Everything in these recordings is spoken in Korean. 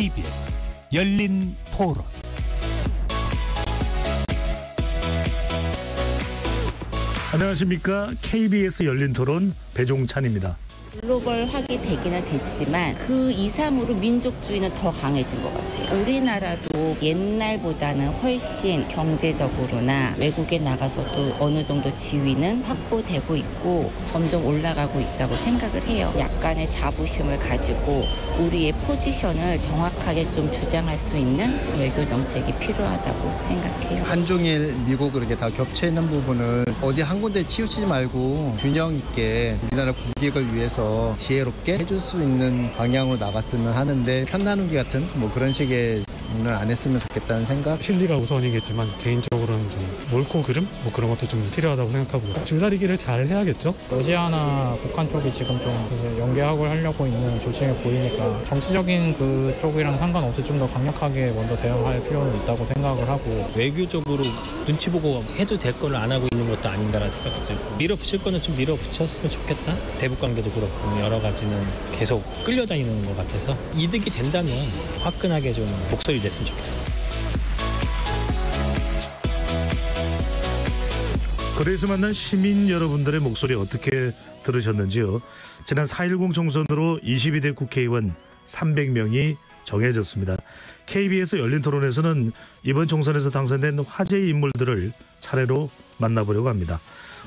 KBS 열린 토론 안녕하십니까. KBS 열린 토론 배종찬입니다. 글로벌하게 되기는 됐지만 그 이상으로 민족주의는 더 강해진 것 같아요. 우리나라도 옛날보다는 훨씬 경제적으로나 외국에 나가서도 어느 정도 지위는 확보되고 있고 점점 올라가고 있다고 생각을 해요. 약간의 자부심을 가지고 우리의 포지션을 정확하게 좀 주장할 수 있는 외교 정책이 필요하다고 생각해요. 한중일 미국 이렇게다 겹쳐 있는 부분은 어디 한 군데 치우치지 말고 균형 있게 우리나라 국익을 위해서 해서 지혜롭게 해줄 수 있는 방향으로 나갔으면 하는데 편나누기 같은 뭐 그런 식의 오늘 안 했으면 좋겠다는 생각. 실리가 우선이겠지만 개인적으로 몰코 그름 뭐 그런 것도 좀 필요하다고 생각하고 요 줄다리기를 잘 해야겠죠. 러시아나 북한 쪽이 지금 좀 이제 연계학을 하려고 있는 조짐이 보이니까 정치적인 그 쪽이랑 상관없이 좀 더 강력하게 먼저 대응할 필요는 있다고 생각을 하고 외교적으로 눈치 보고 해도 될걸를안 하고 있는 것도 아닌가라는 생각도 들고 밀어붙일 거는 좀 밀어붙였으면 좋겠다. 대북 관계도 그렇고 여러 가지는 계속 끌려다니는 것 같아서 이득이 된다면 화끈하게 좀 목소리 냈으면 좋겠어요. 거리에서 만난 시민 여러분들의 목소리 어떻게 들으셨는지요? 지난 4.10 총선으로 22대 국회의원 300명이 정해졌습니다. KBS 열린 토론에서는 이번 총선에서 당선된 화제의 인물들을 차례로 만나보려고 합니다.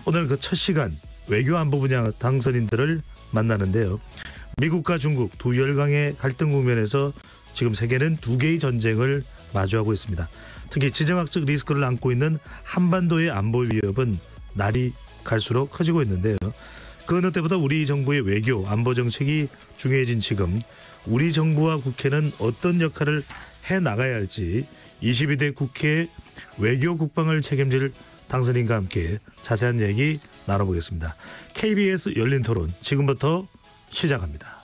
오늘 그 첫 시간 외교 안보 분야 당선인들을 만나는데요. 미국과 중국 두 열강의 갈등 국면에서 지금 세계는 두 개의 전쟁을 마주하고 있습니다. 특히 지정학적 리스크를 안고 있는 한반도의 안보 위협은 날이 갈수록 커지고 있는데요. 그 어느 때보다 우리 정부의 외교 안보 정책이 중요해진 지금 우리 정부와 국회는 어떤 역할을 해 나가야 할지 22대 국회 외교 국방을 책임질 당선인과 함께 자세한 얘기 나눠보겠습니다. KBS 열린 토론 지금부터 시작합니다.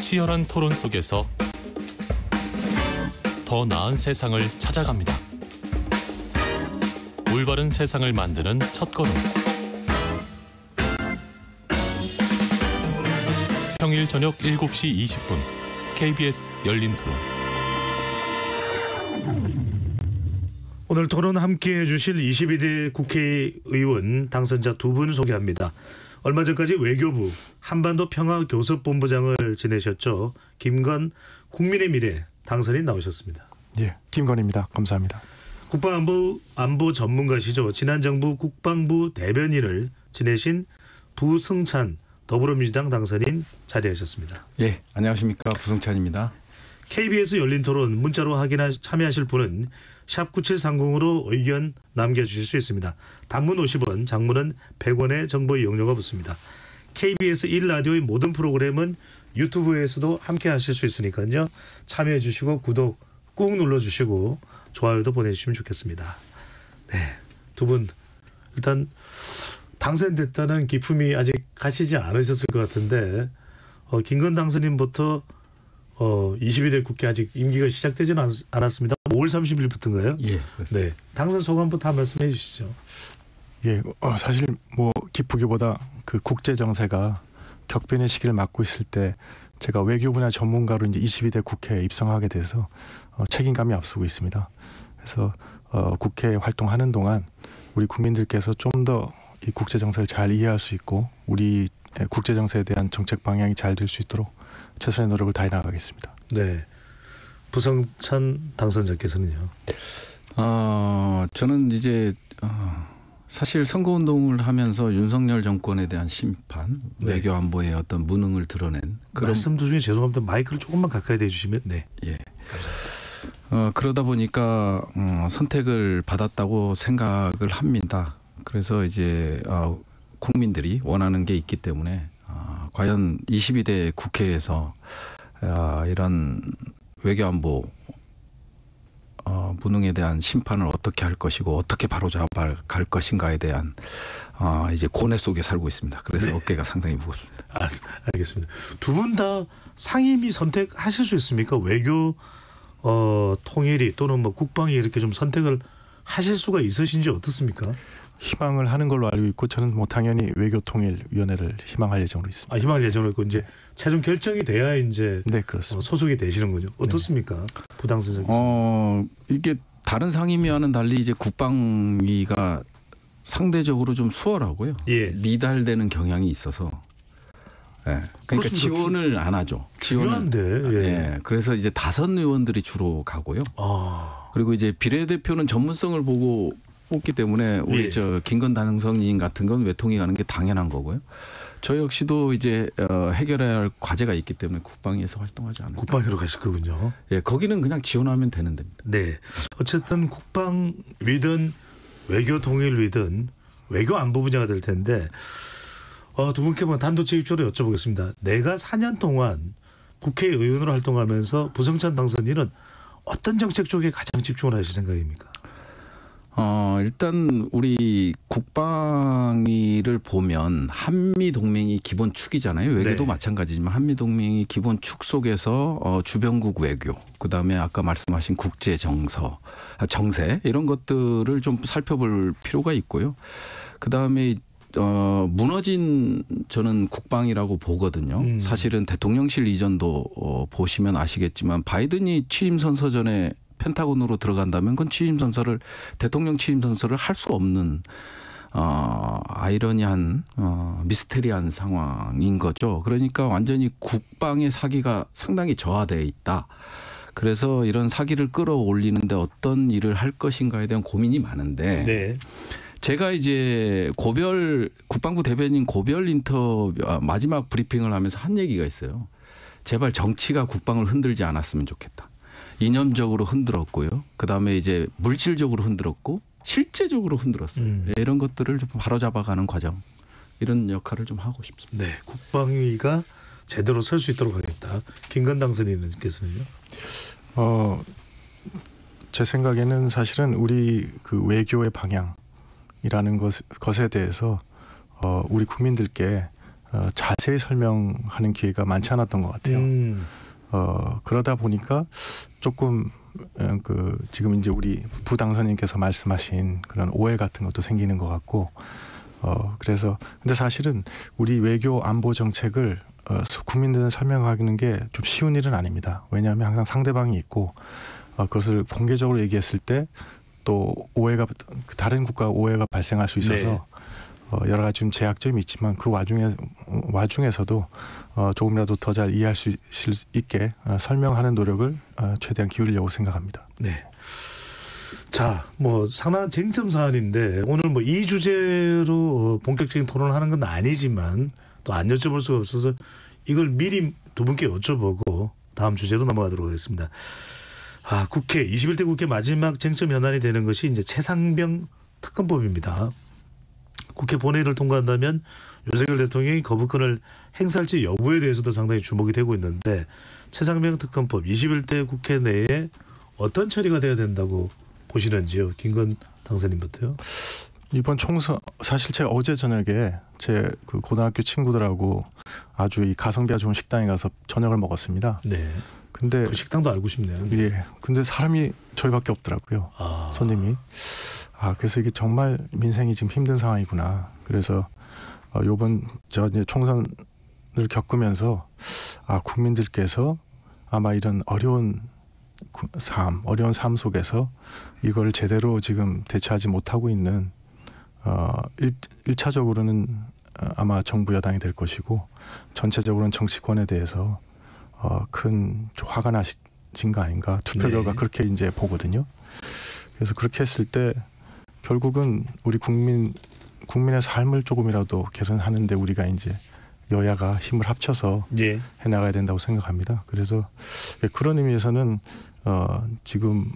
치열한 토론 속에서 더 나은 세상을 찾아갑니다. 올바른 세상을 만드는 첫걸음. 평일 저녁 7시 20분 KBS 열린 토론. 오늘 토론 함께해 주실 22대 국회의원 당선자 두 분 소개합니다. 얼마 전까지 외교부 한반도 평화교섭본부장을 지내셨죠. 김건 국민의 미래 당선인 나오셨습니다. 예, 김건입니다. 감사합니다. 국방부 안보 전문가시죠. 지난 정부 국방부 대변인을 지내신 부승찬 더불어민주당 당선인 자리하셨습니다. 예, 안녕하십니까 부승찬입니다. KBS 열린 토론 문자로 확인하 참여하실 분은 샵 9730으로 의견 남겨주실 수 있습니다. 단문 50원, 장문은 100원의 정보 이용료가 붙습니다. KBS 1라디오의 모든 프로그램은 유튜브에서도 함께 하실 수 있으니까요. 참여해 주시고 구독 꾹 눌러 주시고 좋아요도 보내 주시면 좋겠습니다. 네. 두분 일단 당선됐다는 기품이 아직 가시지 않으셨을 것 같은데 어, 김건 당선인부터 어, 22대 국회 아직 임기가 시작되지는 않았습니다. 5월 30일부터인가요? 예. 네. 당선 소감부터 한 말씀 해주시죠. 예. 어, 사실 뭐 기쁘기보다 그 국제 정세가 격변의 시기를 맞고 있을 때 제가 외교 분야 전문가로 이제 22대 국회에 입성하게 돼서 어, 책임감이 앞서고 있습니다. 그래서 어, 국회 활동하는 동안 우리 국민들께서 좀 더 이 국제 정세를 잘 이해할 수 있고 우리 예, 국제 정세에 대한 정책 방향이 잘 될 수 있도록 최선의 노력을 다해 나가겠습니다. 네. 부성찬 당선자께서는요. 아, 어, 저는 이제 어, 사실 선거운동을 하면서 윤석열 정권에 대한 심판, 네. 외교 안보의 어떤 무능을 드러낸 그런 말씀 도중에 죄송합니다. 마이크를 조금만 가까이 대주시면 네. 예. 어, 그러다 보니까 어, 선택을 받았다고 생각을 합니다. 그래서 이제 어, 국민들이 원하는 게 있기 때문에 어, 과연 22대 국회에서 어, 이런 외교 안보 어, 무능에 대한 심판을 어떻게 할 것이고 어떻게 바로잡아갈 것인가에 대한 어, 이제 고뇌 속에 살고 있습니다. 그래서 네. 어깨가 상당히 무겁습니다. 아, 알겠습니다. 두 분 다 상임위 선택하실 수 있습니까? 외교 어, 통일이 또는 뭐 국방이 이렇게 좀 선택을 하실 수가 있으신지 어떻습니까? 희망을 하는 걸로 알고 있고 저는 뭐 당연히 외교통일위원회를 희망할 예정으로 있습니다. 아, 희망할 예정으로 있고 이제 네. 최종 결정이 돼야 이제 네, 그렇습니다. 어, 소속이 되시는군요. 네. 어떻습니까? 네. 부당선생님. 어, 이게 다른 상임위와는 달리 이제 국방위가 상대적으로 좀 수월하고요. 예. 미달되는 경향이 있어서 예. 그러니까 그렇습니다. 지원을 안 하죠. 지원한데. 예. 예. 그래서 이제 다선 의원들이 주로 가고요. 아. 그리고 이제 비례대표는 전문성을 보고 뽑기 때문에 우리 예. 저 김건 단성님 같은 건 외통이 가는 게 당연한 거고요. 저 역시도 이제 어, 해결해야 할 과제가 있기 때문에 국방위에서 활동하지 않을까. 국방위로 가실 거군요. 예, 거기는 그냥 지원하면 되는 데입니다. 네. 어쨌든 국방위든 외교 통일위든 외교 안보 분야가 될 텐데 어, 두 분께 단도체 입주로 여쭤보겠습니다. 내가 4년 동안 국회의원으로 활동하면서 부성찬 당선인은 어떤 정책 쪽에 가장 집중을 하실 생각입니까? 어, 일단 우리 국방위를 보면 한미 동맹이 기본 축이잖아요. 외교도 네. 마찬가지지만 한미 동맹이 기본 축 속에서 어, 주변국 외교, 그다음에 아까 말씀하신 국제 정서, 아, 정세 이런 것들을 좀 살펴볼 필요가 있고요. 그다음에 어, 무너진 저는 국방이라고 보거든요. 음. 사실은 대통령실 이전도 어, 보시면 아시겠지만 바이든이 취임 선서 전에 펜타곤으로 들어간다면 그건 취임 선서를 대통령 취임 선서를 할 수 없는 어, 아이러니한 어, 미스테리한 상황인 거죠. 그러니까 완전히 국방의 사기가 상당히 저하돼 있다. 그래서 이런 사기를 끌어올리는데 어떤 일을 할 것인가에 대한 고민이 많은데 네. 제가 이제 고별 국방부 대변인 고별 인터뷰 아, 마지막 브리핑을 하면서 한 얘기가 있어요. 제발 정치가 국방을 흔들지 않았으면 좋겠다. 이념적으로 흔들었고요. 그다음에 이제 물질적으로 흔들었고 실제적으로 흔들었어요. 음. 예, 이런 것들을 좀 바로잡아가는 과정 이런 역할을 좀 하고 싶습니다. 네, 국방위가 제대로 설 수 있도록 하겠다. 김건당 선생님께서는요. 어, 제 생각에는 사실은 우리 그 외교의 방향이라는 것, 것에 대해서 어, 우리 국민들께 어, 자세히 설명하는 기회가 많지 않았던 것 같아요. 음. 어, 그러다 보니까 조금 어, 그 지금 이제 우리 부당선님께서 말씀하신 그런 오해 같은 것도 생기는 것 같고 어 그래서 근데 사실은 우리 외교 안보 정책을 어, 국민들은 설명하는 게 좀 쉬운 일은 아닙니다. 왜냐하면 항상 상대방이 있고 어, 그것을 공개적으로 얘기했을 때 또 오해가 다른 국가 오해가 발생할 수 있어서 네. 어, 여러 가지 좀 제약점이 있지만 그 와중에 와중에서도 어, 조금이라도 더 잘 이해할 수 있게 어, 설명하는 노력을 어, 최대한 기울이려고 생각합니다. 네. 자, 뭐 상당한 쟁점 사안인데 오늘 뭐 이 주제로 어, 본격적인 토론 하는 건 아니지만 또 안 여쭤볼 수가 없어서 이걸 미리 두 분께 여쭤보고 다음 주제로 넘어가도록 하겠습니다. 아, 국회 21대 국회 마지막 쟁점 현안이 되는 것이 이제 최상병 특검법입니다. 국회 본회의를 통과한다면 윤석열 대통령이 거부권을 행사할지 여부에 대해서도 상당히 주목이 되고 있는데 최상병 특검법 21대 국회 내에 어떤 처리가 돼야 된다고 보시는지요, 김건 당사님부터요. 이번 총선 사실 제가 어제 저녁에 제그 고등학교 친구들하고 아주 이 가성비가 좋은 식당에 가서 저녁을 먹었습니다. 네. 근데 그 식당도 알고 싶네요. 네. 예. 근데 사람이 저희밖에 없더라고요. 아. 손님이. 아 그래서 이게 정말 민생이 지금 힘든 상황이구나. 그래서 어, 요번 저 이제 총선을 겪으면서 아 국민들께서 아마 이런 어려운 삶, 어려운 삶 속에서 이걸 제대로 지금 대처하지 못하고 있는 어, 일, 1차적으로는 어, 아마 정부 여당이 될 것이고 전체적으로는 정치권에 대해서 어, 큰 화가 나신 거 아닌가 투표 네. 결과 네. 그렇게 이제 보거든요. 그래서 그렇게 했을 때 결국은 우리 국민 국민의 삶을 조금이라도 개선하는데 우리가 이제 여야가 힘을 합쳐서 예. 해 나가야 된다고 생각합니다. 그래서 예, 그런 의미에서는 어, 지금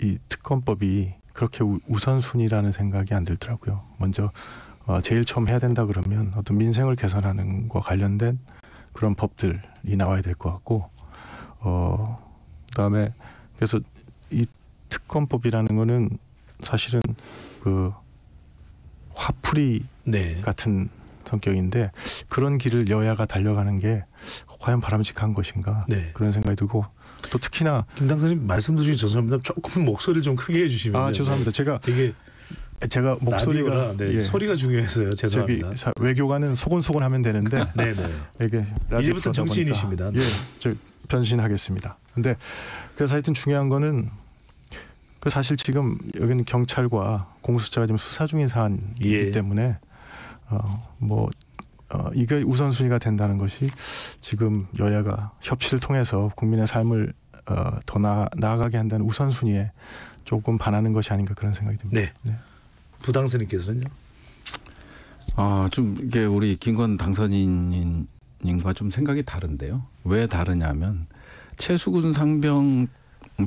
이 특검법이 그렇게 우선순위라는 생각이 안 들더라고요. 먼저 어, 제일 처음 해야 된다 그러면 어떤 민생을 개선하는 거 관련된 그런 법들이 나와야 될 것 같고 어 그다음에 그래서 이 특검법이라는 거는 사실은 그 화풀이 네. 같은 성격인데 그런 길을 여야가 달려가는 게 과연 바람직한 것인가 네. 그런 생각이 들고 또 특히나 김 당선인 말씀 드리기 죄송합니다 조금 목소리를 좀 크게 해주시면 아 죄송합니다 제가 되게 제가 목소리가 네, 예. 소리가 중요해서요. 죄송합니다. 사, 외교관은 소곤소곤 하면 되는데 네, 네. 이게 이제부터 정치인이십니다. 예, 저 변신하겠습니다. 근데 그래서 하여튼 중요한 거는 그 사실 지금 여기는 경찰과 공수처가 지금 수사 중인 사안이기 예. 때문에 어뭐 어, 이게 우선순위가 된다는 것이 지금 여야가 협치를 통해서 국민의 삶을 어, 더 나아, 나아가게 한다는 우선순위에 조금 반하는 것이 아닌가 그런 생각이 듭니다. 네. 네. 부당선인께서는요? 아, 좀 이게 우리 김건 당선인님과 좀 생각이 다른데요. 왜 다르냐면 최수근 상병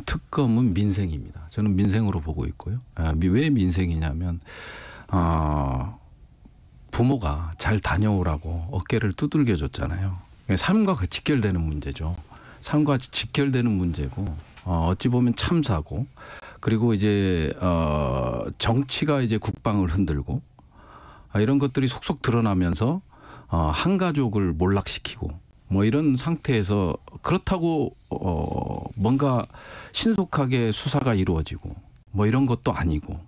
특검은 민생입니다. 저는 민생으로 보고 있고요. 아, 왜 민생이냐면 아, 부모가 잘 다녀오라고 어깨를 두들겨 줬잖아요. 삶과 직결되는 문제죠. 삶과 직결되는 문제고 어, 어찌 보면 참사고 그리고 이제 어 정치가 이제 국방을 흔들고 아, 이런 것들이 속속 드러나면서 어한 가족을 몰락시키고 뭐 이런 상태에서 그렇다고 어 뭔가 신속하게 수사가 이루어지고 뭐 이런 것도 아니고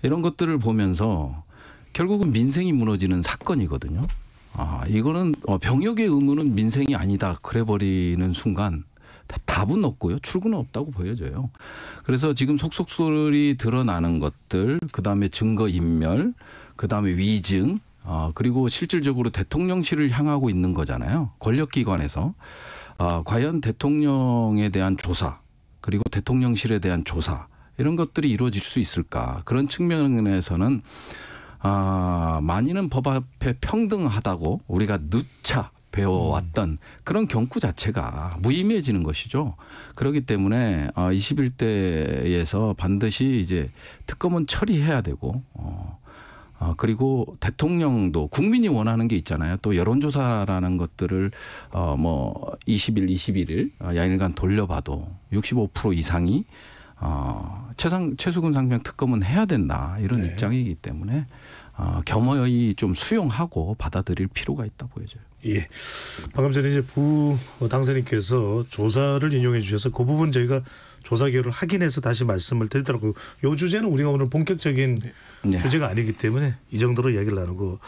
이런 것들을 보면서 결국은 민생이 무너지는 사건이거든요. 아, 이거는 어, 병역의 의무는 민생이 아니다. 그래 버리는 순간 답은 없고요. 출구는 없다고 보여져요. 그래서 지금 속속소리 드러나는 것들, 그다음에 증거 인멸, 그다음에 위증, 어, 그리고 실질적으로 대통령실을 향하고 있는 거잖아요. 권력기관에서. 어, 과연 대통령에 대한 조사, 그리고 대통령실에 대한 조사, 이런 것들이 이루어질 수 있을까. 그런 측면에서는, 아, 많이는 법 앞에 평등하다고 우리가 늦차 배워왔던 그런 경구 자체가 무의미해지는 것이죠. 그렇기 때문에 21대에서 어, 반드시 이제 특검은 처리해야 되고 어, 어 그리고 대통령도 국민이 원하는 게 있잖아요. 또 여론조사라는 것들을 어뭐 20일, 21일 어, 야일간 돌려봐도 65% 이상이 어 최상 최수근 상병 특검은 해야 된다 이런 네. 입장이기 때문에 어, 겸허히 좀 수용하고 받아들일 필요가 있다 보여져요. 예. 방금 전에 이제 부당선인께서 조사를 인용해 주셔서 그 부분 저희가 조사 결과를 확인해서 다시 말씀을 드리더라고요. 요 주제는 우리가 오늘 본격적인 네. 주제가 아니기 때문에 이 정도로 이야기를 나누고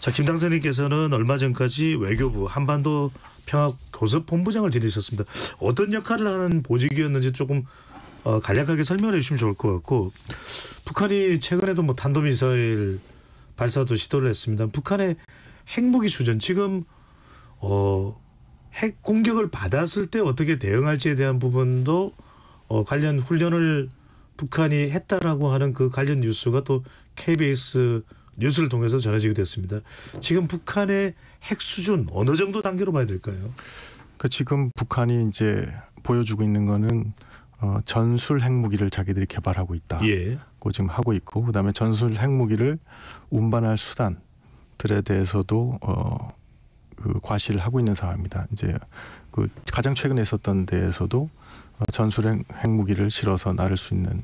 자, 김 당선인께서는 얼마 전까지 외교부 한반도 평화 교섭 본부장을 지내셨습니다. 어떤 역할을 하는 보직이었는지 조금 어, 간략하게 설명을 해 주시면 좋을 것 같고 북한이 최근에도 뭐 단도미사일 발사도 시도를 했습니다. 북한의 핵무기 수준 지금 어, 핵 공격을 받았을 때 어떻게 대응할지에 대한 부분도 어, 관련 훈련을 북한이 했다라고 하는 그 관련 뉴스가 또 KBS 뉴스를 통해서 전해지게 됐습니다. 지금 북한의 핵 수준 어느 정도 단계로 봐야 될까요? 그 지금 북한이 이제 보여주고 있는 거는 어, 전술 핵무기를 자기들이 개발하고 있다. 예. 고 지금 하고 있고 그다음에 전술 핵무기를 운반할 수단 것들에 대해서도 어, 그 과시를 하고 있는 상황입니다. 이제 그 가장 최근에 있었던 데에서도 어, 전술 핵무기를 핵 실어서 나를 수 있는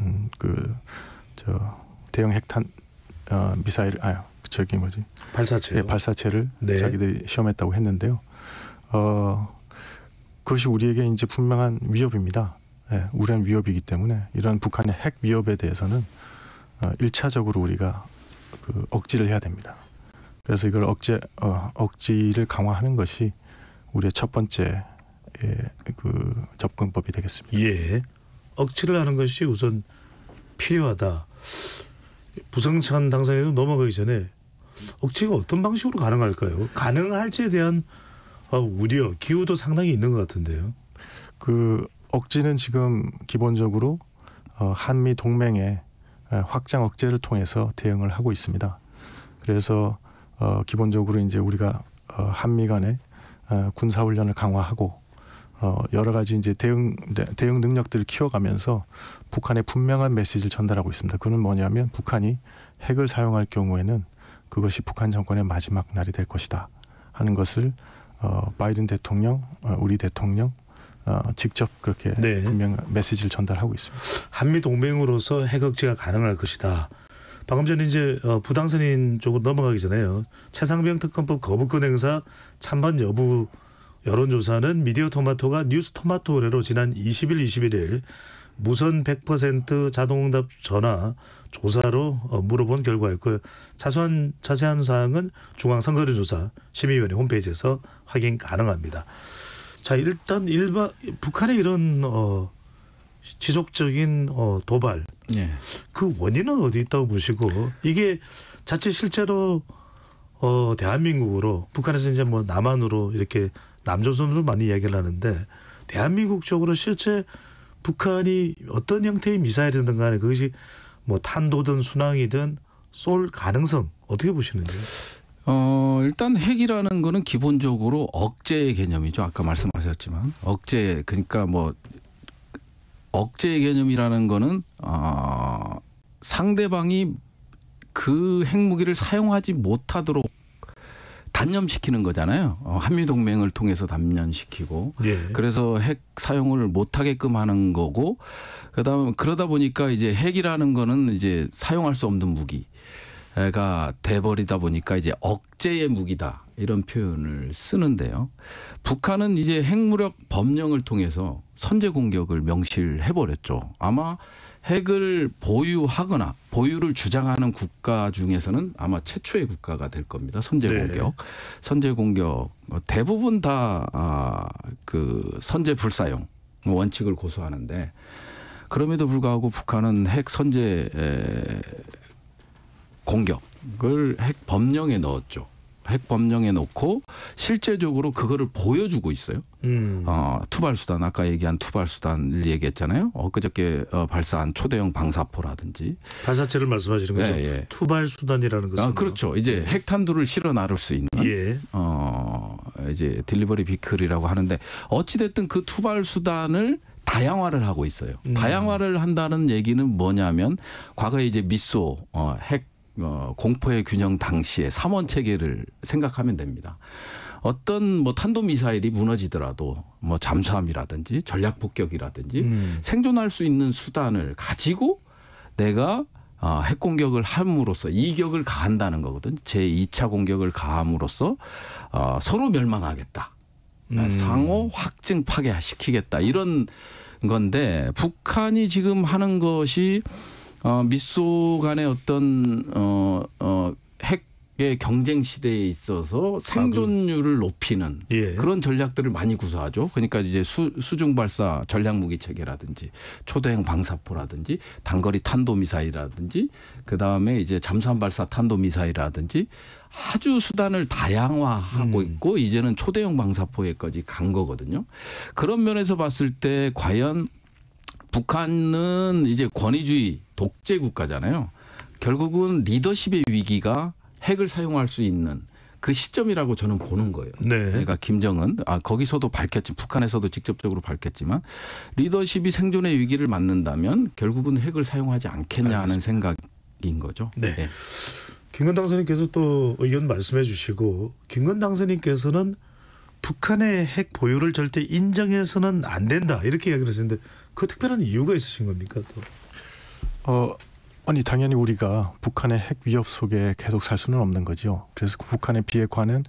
음, 그저 대형 핵탄 어, 미사일 아 저기 뭐지 발사체 예, 발사체를 네. 자기들이 시험했다고 했는데요. 어, 그것이 우리에게 이제 분명한 위협입니다. 예, 우리한 위협이기 때문에 이런 북한의 핵 위협에 대해서는 어, 일차적으로 우리가 그 억지를 해야 됩니다. 그래서 이걸 억제 어, 억지를 강화하는 것이 우리의 첫 번째 예, 그 접근법이 되겠습니다. 예. 억지를 하는 것이 우선 필요하다. 부상찬 당선에도 넘어가기 전에 억지가 어떤 방식으로 가능할까요? 가능할지에 대한 어, 우려, 기우도 상당히 있는 것 같은데요. 그 억지는 지금 기본적으로 어, 한미 동맹의 확장 억제를 통해서 대응을 하고 있습니다. 그래서 어, 기본적으로 이제 우리가 어, 한미 간의 어, 군사 훈련을 강화하고 어, 여러 가지 이제 대응 네, 대응 능력들을 키워가면서 북한에 분명한 메시지를 전달하고 있습니다. 그는 뭐냐면 북한이 핵을 사용할 경우에는 그것이 북한 정권의 마지막 날이 될 것이다 하는 것을 어, 바이든 대통령, 어, 우리 대통령 어, 직접 그렇게 네. 분명 메시지를 전달하고 있습니다. 한미 동맹으로서 핵억제가 가능할 것이다. 방금 전에 이제 어, 부당선인 쪽으로 넘어가기 전에요. 최상병 특검법 거부권 행사 찬반 여부 여론조사는 미디어 토마토가 뉴스 토마토 의뢰로 지난 20일, 21일 무선 100% 자동응답 전화 조사로 어, 물어본 결과였고요. 자세한, 자세한 사항은 중앙선거조사 심의위원회 홈페이지에서 확인 가능합니다. 자, 일단 일반 북한의 이런 어, 지속적인 어, 도발 예. 그 원인은 어디 있다고 보시고 이게 자체 실제로 어, 대한민국으로 북한에서 이제 뭐 남한으로 이렇게 남조선으로 많이 이야기를 하는데 대한민국 쪽으로 실제 북한이 어떤 형태의 미사일이든 간에 그것이 뭐 탄도든 순항이든 쏠 가능성 어떻게 보시는지요? 어, 일단 핵이라는 거는 기본적으로 억제의 개념이죠. 아까 말씀하셨지만 억제 그러니까 뭐 억제 개념이라는 거는 어, 상대방이 그 핵무기를 사용하지 못하도록 단념시키는 거잖아요. 어, 한미 동맹을 통해서 단념시키고 예. 그래서 핵 사용을 못하게끔 하는 거고 그다음 그러다 보니까 이제 핵이라는 거는 이제 사용할 수 없는 무기가 돼버리다 보니까 이제 억제의 무기다 이런 표현을 쓰는데요. 북한은 이제 핵무력 법령을 통해서 선제 공격을 명시해 버렸죠. 아마 핵을 보유하거나 보유를 주장하는 국가 중에서는 아마 최초의 국가가 될 겁니다. 선제 네. 공격. 네. 선제 공격 뭐 대부분 다그 아, 선제 불사용 원칙을 고수하는데 그럼에도 불구하고 북한은 핵 선제 공격을 핵 법령에 넣었죠. 핵법령에 놓고 실제적으로 그거를 보여주고 있어요. 음. 어, 투발수단 아까 얘기한 투발수단 얘기했잖아요. 엊그저께 어, 발사한 초대형 방사포라든지 발사체를 말씀하시는 거죠. 예, 예. 투발수단이라는 아, 것은 아, 그렇죠. 이제 핵탄두를 실어 나를 수 있는 예. 어, 이제 딜리버리 비클이라고 하는데 어찌 됐든 그 투발수단을 다양화를 하고 있어요. 음. 다양화를 한다는 얘기는 뭐냐면 과거에 이제 미소 어, 핵 어, 공포의 균형 당시에 삼원 체계를 생각하면 됩니다. 어떤 뭐 탄도 미사일이 무너지더라도 뭐 잠수함이라든지 전략 폭격이라든지 음. 생존할 수 있는 수단을 가지고 내가 어, 핵 공격을 함으로써 이격을 가한다는 거거든. 제 2차 공격을 가함으로써 어, 서로 멸망하겠다. 음. 상호 확증 파괴시키겠다. 이런 건데 북한이 지금 하는 것이 어, 미소 간의 어떤 어, 어, 핵의 경쟁 시대에 있어서 생존율을 높이는 예. 그런 전략들을 많이 구사하죠. 그러니까 이제 수, 수중 발사 전략 무기 체계라든지 초대형 방사포라든지 단거리 탄도 미사일이라든지 그 다음에 이제 잠수함 발사 탄도 미사일이라든지 아주 수단을 다양화하고 음. 있고 이제는 초대형 방사포에까지 간 거거든요. 그런 면에서 봤을 때 과연 북한은 이제 권위주의 독재 국가잖아요. 결국은 리더십의 위기가 핵을 사용할 수 있는 그 시점이라고 저는 보는 거예요. 네. 그러니까 김정은 아 거기서도 밝혔지 북한에서도 직접적으로 밝혔지만 리더십이 생존의 위기를 맞는다면 결국은 핵을 사용하지 않겠냐 하는 생각인 거죠. 네. 네. 김건당 선생께서또 의견 말씀해 주시고 김건당 선생께서는 북한의 핵 보유를 절대 인정해서는 안 된다 이렇게 이야기를 하시는데 그 특별한 이유가 있으신 겁니까? 또. 어, 아니 당연히 우리가 북한의 핵 위협 속에 계속 살 수는 없는 거죠. 그래서 그 북한의 비핵화는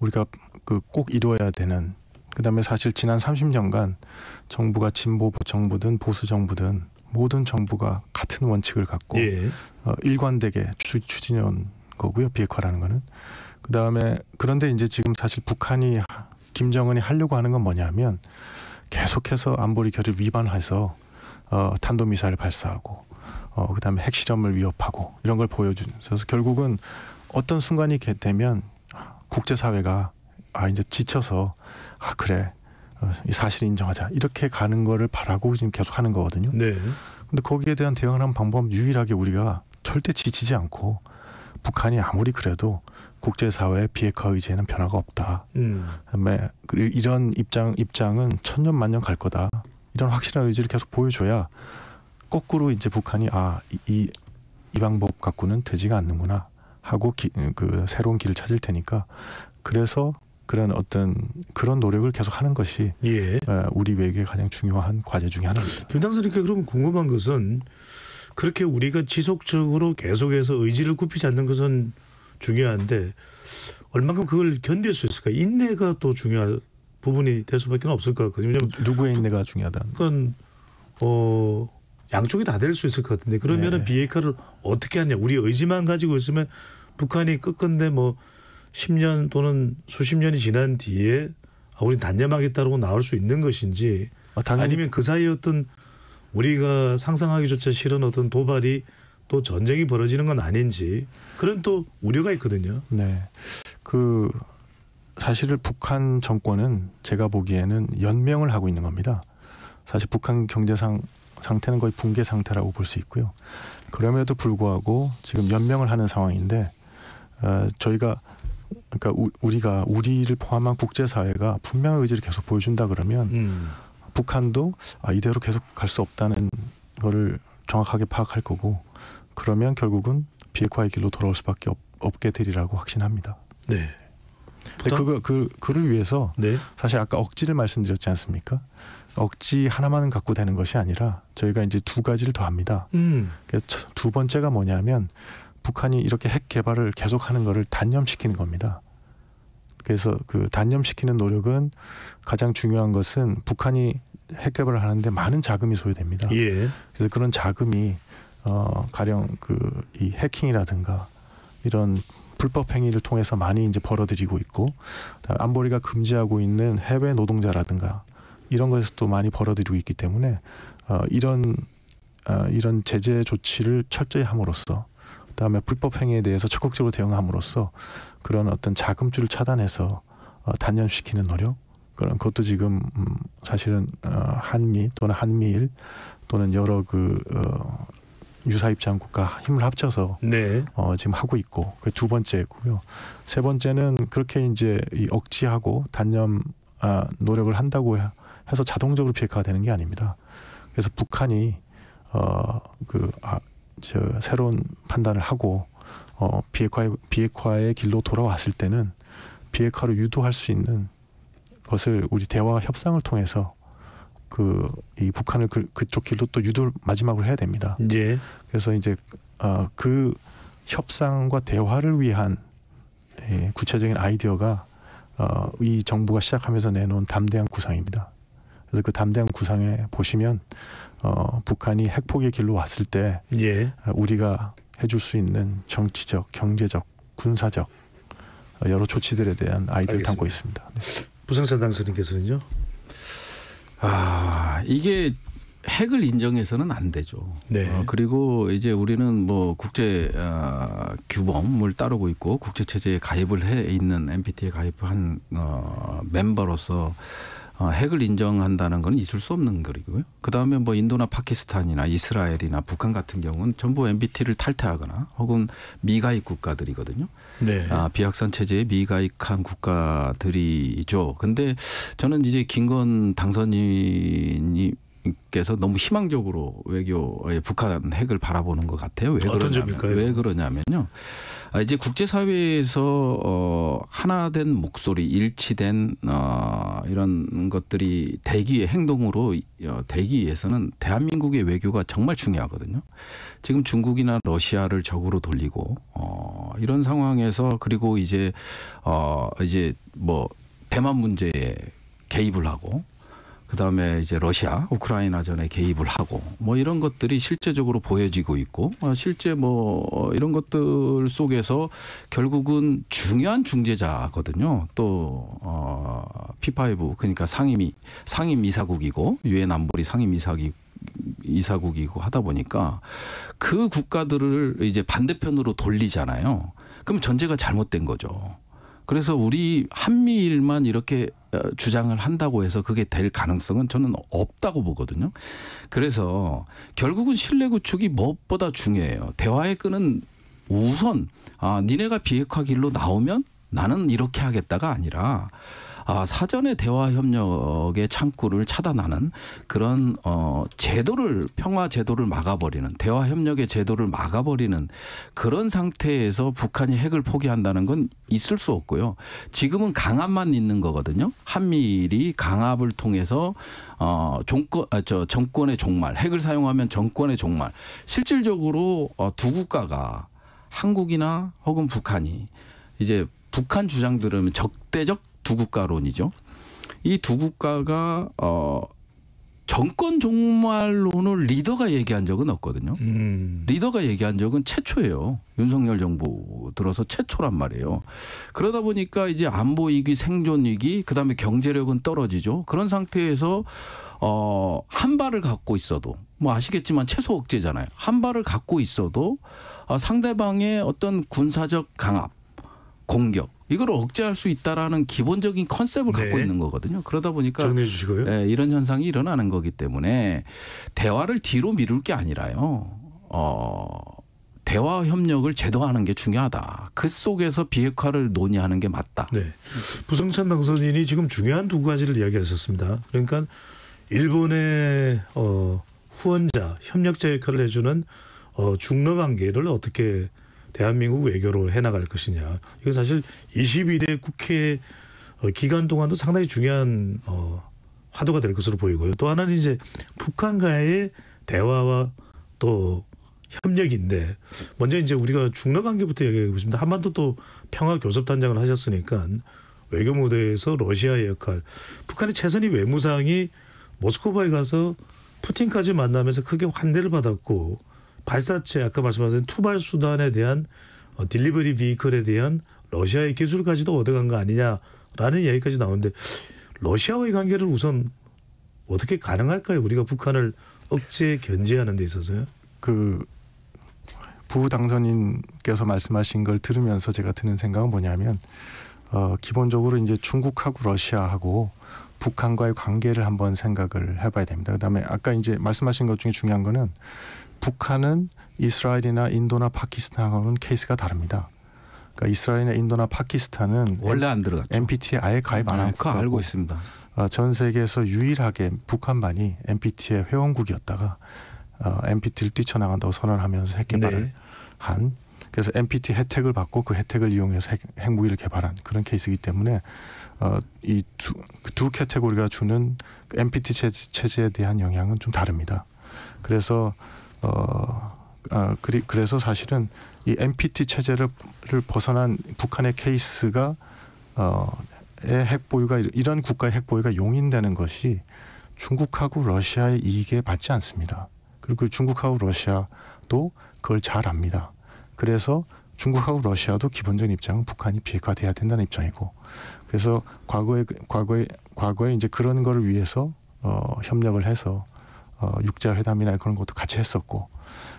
우리가 그 꼭 이루어야 되는. 그다음에 사실 지난 30년간 정부가 진보 정부든 보수 정부든 모든 정부가 같은 원칙을 갖고 예. 어, 일관되게 추, 진해온 거고요. 비핵화라는 거는. 그다음에 그런데 이제 지금 사실 북한이 김정은이 하려고 하는 건 뭐냐면 계속해서 안보리 결의 위반해서 어, 탄도미사일 발사하고 어, 그다음에 핵실험을 위협하고 이런 걸 보여준. 그래서 결국은 어떤 순간이 되면 국제사회가 아 이제 지쳐서 아 그래 어, 이 사실 인정하자 이렇게 가는 거를 바라고 지금 계속 하는 거거든요. 네. 근데 거기에 대한 대응하는 방법 유일하게 우리가 절대 지치지 않고 북한이 아무리 그래도 국제사회의 비핵화 의지에는 변화가 없다. 음. 그다음에 이런 입장 입장은 천년 만년 갈 거다. 이런 확실한 의지를 계속 보여줘야 거꾸로 이제 북한이 아이 이, 이 방법 갖고는 되지가 않는구나 하고 기, 그 새로운 길을 찾을 테니까 그래서 그런 어떤 그런 노력을 계속 하는 것이 예. 어, 우리 외교의 가장 중요한 과제 중의 하나입니다. 김당선 님께 그럼 궁금한 것은 그렇게 우리가 지속적으로 계속해서 의지를 굽히지 않는 것은 중요한데 얼만큼 그걸 견딜 수 있을까? 인내가 또 중요한 부분이 될 수밖에 없을 것 같거든요. 누구의 인내가 중요하다? 는 그건 어 양쪽이 다 될 수 있을 것 같은데 그러면은 네. 비핵화를 어떻게 하냐 우리 의지만 가지고 있으면 북한이 끝끝내뭐 10년 또는 수십 년이 지난 뒤에 아, 우리 단념하겠다고 나올 수 있는 것인지 아, 아니면 그 사이에 어떤 우리가 상상하기조차 싫은 어떤 도발이 또 전쟁이 벌어지는 건 아닌지 그런 또 우려가 있거든요. 네. 그 사실을 북한 정권은 제가 보기에는 연명을 하고 있는 겁니다. 사실 북한 경제상 상태는 거의 붕괴 상태라고 볼 수 있고요. 그럼에도 불구하고 지금 연명을 하는 상황인데 어, 저희가 그러니까 우, 우리가 우리를 포함한 국제사회가 분명한 의지를 계속 보여준다 그러면 음. 북한도 아, 이대로 계속 갈 수 없다는 거를 정확하게 파악할 거고 그러면 결국은 비핵화의 길로 돌아올 수밖에 없, 게 되리라고 확신합니다. 네. 근데 그거 그 그를 위해서 네. 사실 아까 억지를 말씀드렸지 않습니까? 억지 하나만 갖고 되는 것이 아니라 저희가 이제 두 가지를 더 합니다. 음. 그래서 두 번째가 뭐냐면 북한이 이렇게 핵 개발을 계속하는 것을 단념시키는 겁니다. 그래서 그 단념시키는 노력은 가장 중요한 것은 북한이 핵 개발을 하는데 많은 자금이 소요됩니다. 예. 그래서 그런 자금이 어 가령 그 이 해킹이라든가 이런 불법 행위를 통해서 많이 이제 벌어들이고 있고 안보리가 금지하고 있는 해외 노동자라든가 이런 것에서 또 많이 벌어들이고 있기 때문에 어, 이런 어, 이런 제재 조치를 철저히 함으로써 그다음에 불법 행위에 대해서 적극적으로 대응함으로써 그런 어떤 자금줄을 차단해서 어, 단연시키는 노력 그런 것도 지금 음, 사실은 어, 한미 또는 한미일 또는 여러 그 어, 유사 입장 국가 힘을 합쳐서 네. 어, 지금 하고 있고 그 두 번째고요. 세 번째는 그렇게 이제 이 억지하고 단념 아, 노력을 한다고 해. 해서 자동적으로 비핵화가 되는 게 아닙니다. 그래서 북한이 어그 아, 저 새로운 판단을 하고 어 비핵화의 비핵화의 길로 돌아왔을 때는 비핵화로 유도할 수 있는 것을 우리 대화 협상을 통해서 그이 북한을 그, 그쪽 길로 또 유도를 마지막으로 해야 됩니다. 예. 그래서 이제 어그 협상과 대화를 위한 예, 구체적인 아이디어가 어, 이 정부가 시작하면서 내놓은 담대한 구상입니다. 그래서 그 담대한 구상에 보시면 어, 북한이 핵폭의 길로 왔을 때 예. 우리가 해줄 수 있는 정치적, 경제적, 군사적 어, 여러 조치들에 대한 아이디어를 담고 있습니다. 네. 부상찬 당선인께서는요. 아 이게 핵을 인정해서는 안 되죠. 네. 어, 그리고 이제 우리는 뭐 국제 어, 규범을 따르고 있고 국제 체제에 가입을 해 있는 NPT에 가입한 어, 멤버로서 어, 핵을 인정한다는 건 있을 수 없는 거리고요. 그다음에 뭐 인도나 파키스탄이나 이스라엘이나 북한 같은 경우는 전부 MBT를 탈퇴하거나 혹은 미가입 국가들이거든요. 네. 아, 비약산 체제에 미가입한 국가들이죠. 근데 저는 이제 김건 당선인이 께서 너무 희망적으로 외교 에 북한 핵을 바라보는 것 같아요. 왜 그러냐면, 왜 그러냐면요. 아, 이제 국제사회에서 어, 하나된 목소리, 일치된 어, 이런 것들이 대기의 행동으로 어, 대기 위해서는 대한민국의 외교가 정말 중요하거든요. 지금 중국이나 러시아를 적으로 돌리고 어, 이런 상황에서 그리고 이제 어, 이제 뭐 대만 문제에 개입을 하고 그다음에 이제 러시아 우크라이나전에 개입을 하고 뭐 이런 것들이 실제적으로 보여지고 있고 어, 실제 뭐 이런 것들 속에서 결국은 중요한 중재자거든요. 또 어, 피파이브 그러니까 상임이 상임 이사국이고 유엔 안보리 상임 이사기 이사국이고 하다 보니까 그 국가들을 이제 반대편으로 돌리잖아요. 그럼 전제가 잘못된 거죠. 그래서 우리 한미일만 이렇게 어, 주장을 한다고 해서 그게 될 가능성은 저는 없다고 보거든요. 그래서 결국은 신뢰 구축이 무엇보다 중요해요. 대화의 끈은 우선 아 니네가 비핵화 길로 나오면 나는 이렇게 하겠다가 아니라 아, 사전에 대화 협력의 창구를 차단하는 그런 어, 제도를 평화 제도를 막아버리는 대화 협력의 제도를 막아버리는 그런 상태에서 북한이 핵을 포기한다는 건 있을 수 없고요. 지금은 강압만 있는 거거든요. 한미일이 강압을 통해서 어, 정권 아, 저 정권의 종말 핵을 사용하면 정권의 종말 실질적으로 어, 두 국가가 한국이나 혹은 북한이 이제 북한 주장 들으면 적대적 두 국가론이죠. 이 두 국가가 어 정권 종말론을 리더가 얘기한 적은 없거든요. 음. 리더가 얘기한 적은 최초예요. 윤석열 정부 들어서 최초란 말이에요. 그러다 보니까 이제 안보 위기, 생존 위기, 그다음에 경제력은 떨어지죠. 그런 상태에서 어한 발을 갖고 있어도 뭐 아시겠지만 최소 억제잖아요. 한 발을 갖고 있어도 어, 상대방의 어떤 군사적 강압, 공격 이걸 억제할 수 있다라는 기본적인 컨셉을 네. 갖고 있는 거거든요. 그러다 보니까 정리해 주시고요. 예, 이런 현상이 일어나는 거기 때문에 대화를 뒤로 미룰 게 아니라요. 어, 대화 협력을 제도화하는 게 중요하다. 그 속에서 비핵화를 논의하는 게 맞다. 네. 부성찬 당선인이 지금 중요한 두 가지를 이야기하셨습니다. 그러니까 일본의 어, 후원자 협력자 역할을 해주는 어, 중러 관계를 어떻게 대한민국 외교로 해나갈 것이냐. 이건 사실 22대 국회 어, 기간 동안도 상당히 중요한 어, 화두가 될 것으로 보이고요. 또 하나는 이제 북한과의 대화와 또 협력인데 먼저 이제 우리가 중러 관계부터 얘기해 보겠습니다. 한반도 또 평화 교섭단장을 하셨으니까 외교 무대에서 러시아의 역할, 북한의 최선희 외무상이 모스크바에 가서 푸틴까지 만나면서 크게 환대를 받았고 발사체 아까 말씀하신 투발 수단에 대한 어, 딜리버리 비이클에 대한 러시아의 기술까지도 얻어간 거 아니냐라는 이야기까지 나오는데 러시아와의 관계를 우선 어떻게 가능할까요? 우리가 북한을 억제 견제하는 데 있어서요. 그부 당선인께서 말씀하신 걸 들으면서 제가 드는 생각은 뭐냐면 어, 기본적으로 이제 중국하고 러시아하고 북한과의 관계를 한번 생각을 해봐야 됩니다. 그다음에 아까 이제 말씀하신 것 중에 중요한 거는 북한은 이스라엘이나 인도나 파키스탄하고는 케이스가 다릅니다. 그러니까 이스라엘이나 인도나 파키스탄은 원래 안 들어갔죠. MPT에 아예 가입 안 아, 하고 네, 알고 있습니다. 어, 전 세계에서 유일하게 북한만이 MPT의 회원국이었다가 어, MPT를 뛰쳐나간다고 선언하면서 핵 개발을 네. 한 그래서 MPT 혜택을 받고 그 혜택을 이용해서 핵, 무기를 개발한 그런 케이스이기 때문에 어, 이두 그 두 캐테고리가 주는 MPT 체제, 체제에 대한 영향은 좀 다릅니다. 그래서 어, 아, 그리, 그래서 사실은 이 NPT 체제를 벗어난 북한의 케이스가 어, 핵 보유가 이런 국가의 핵 보유가 용인되는 것이 중국하고 러시아의 이익에 맞지 않습니다. 그리고 중국하고 러시아도 그걸 잘 압니다. 그래서 중국하고 러시아도 기본적인 입장은 북한이 비핵화돼야 된다는 입장이고 그래서 과거에 과거에 과거에 이제 그런 거 위해서 어, 협력을 해서 어, 육자 회담이나 그런 것도 같이 했었고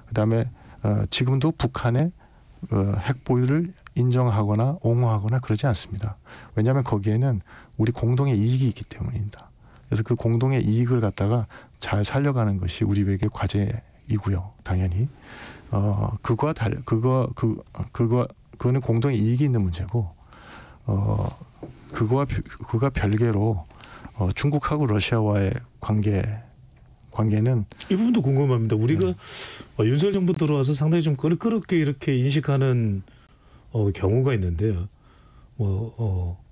그다음에 어, 지금도 북한의 어, 핵보유를 인정하거나 옹호하거나 그러지 않습니다. 왜냐하면 거기에는 우리 공동의 이익이 있기 때문입니다. 그래서 그 공동의 이익을 갖다가 잘 살려가는 것이 우리에게 과제이고요. 당연히 어 그거와 달 그거 그 그거 그거는 공동의 이익이 있는 문제고 어 그거와 그가 별개로 어, 중국하고 러시아와의 관계 관계는 이 부분도 궁금합니다. 우리가 네. 어, 윤석열 정부 들어와서 상당히 좀 끄럽게 이렇게 인식하는 어, 경우가 있는데요. 뭐 어,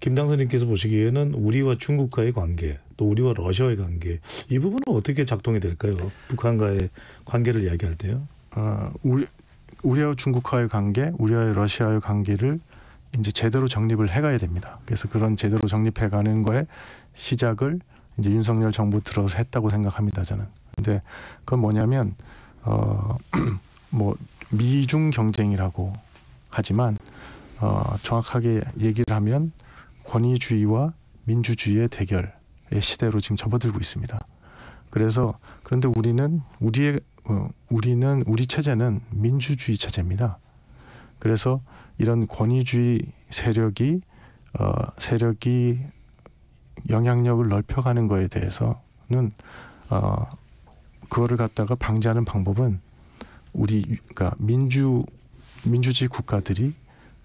김당선님께서 보시기에는 우리와 중국과의 관계, 또 우리와 러시아의 관계 이 부분은 어떻게 작동이 될까요? 북한과의 관계를 이야기할 때요. 아, 우리 우리와 중국과의 관계, 우리와 러시아의 관계를 이제 제대로 정립을 해가야 됩니다. 그래서 그런 제대로 정립해가는 거에 시작을 이제 윤석열 정부 들어서 했다고 생각합니다 저는. 근데 그건 뭐냐면 어 뭐 미중 경쟁이라고 하지만 어 정확하게 얘기를 하면 권위주의와 민주주의의 대결의 시대로 지금 접어들고 있습니다. 그래서 그런데 우리는 우리의 어, 우리는 우리 체제는 민주주의 체제입니다. 그래서 이런 권위주의 세력이 어, 세력이 영향력을 넓혀가는 거에 대해서는 어, 그거를 갖다가 방지하는 방법은 우리 그러니까 민주 민주주의 국가들이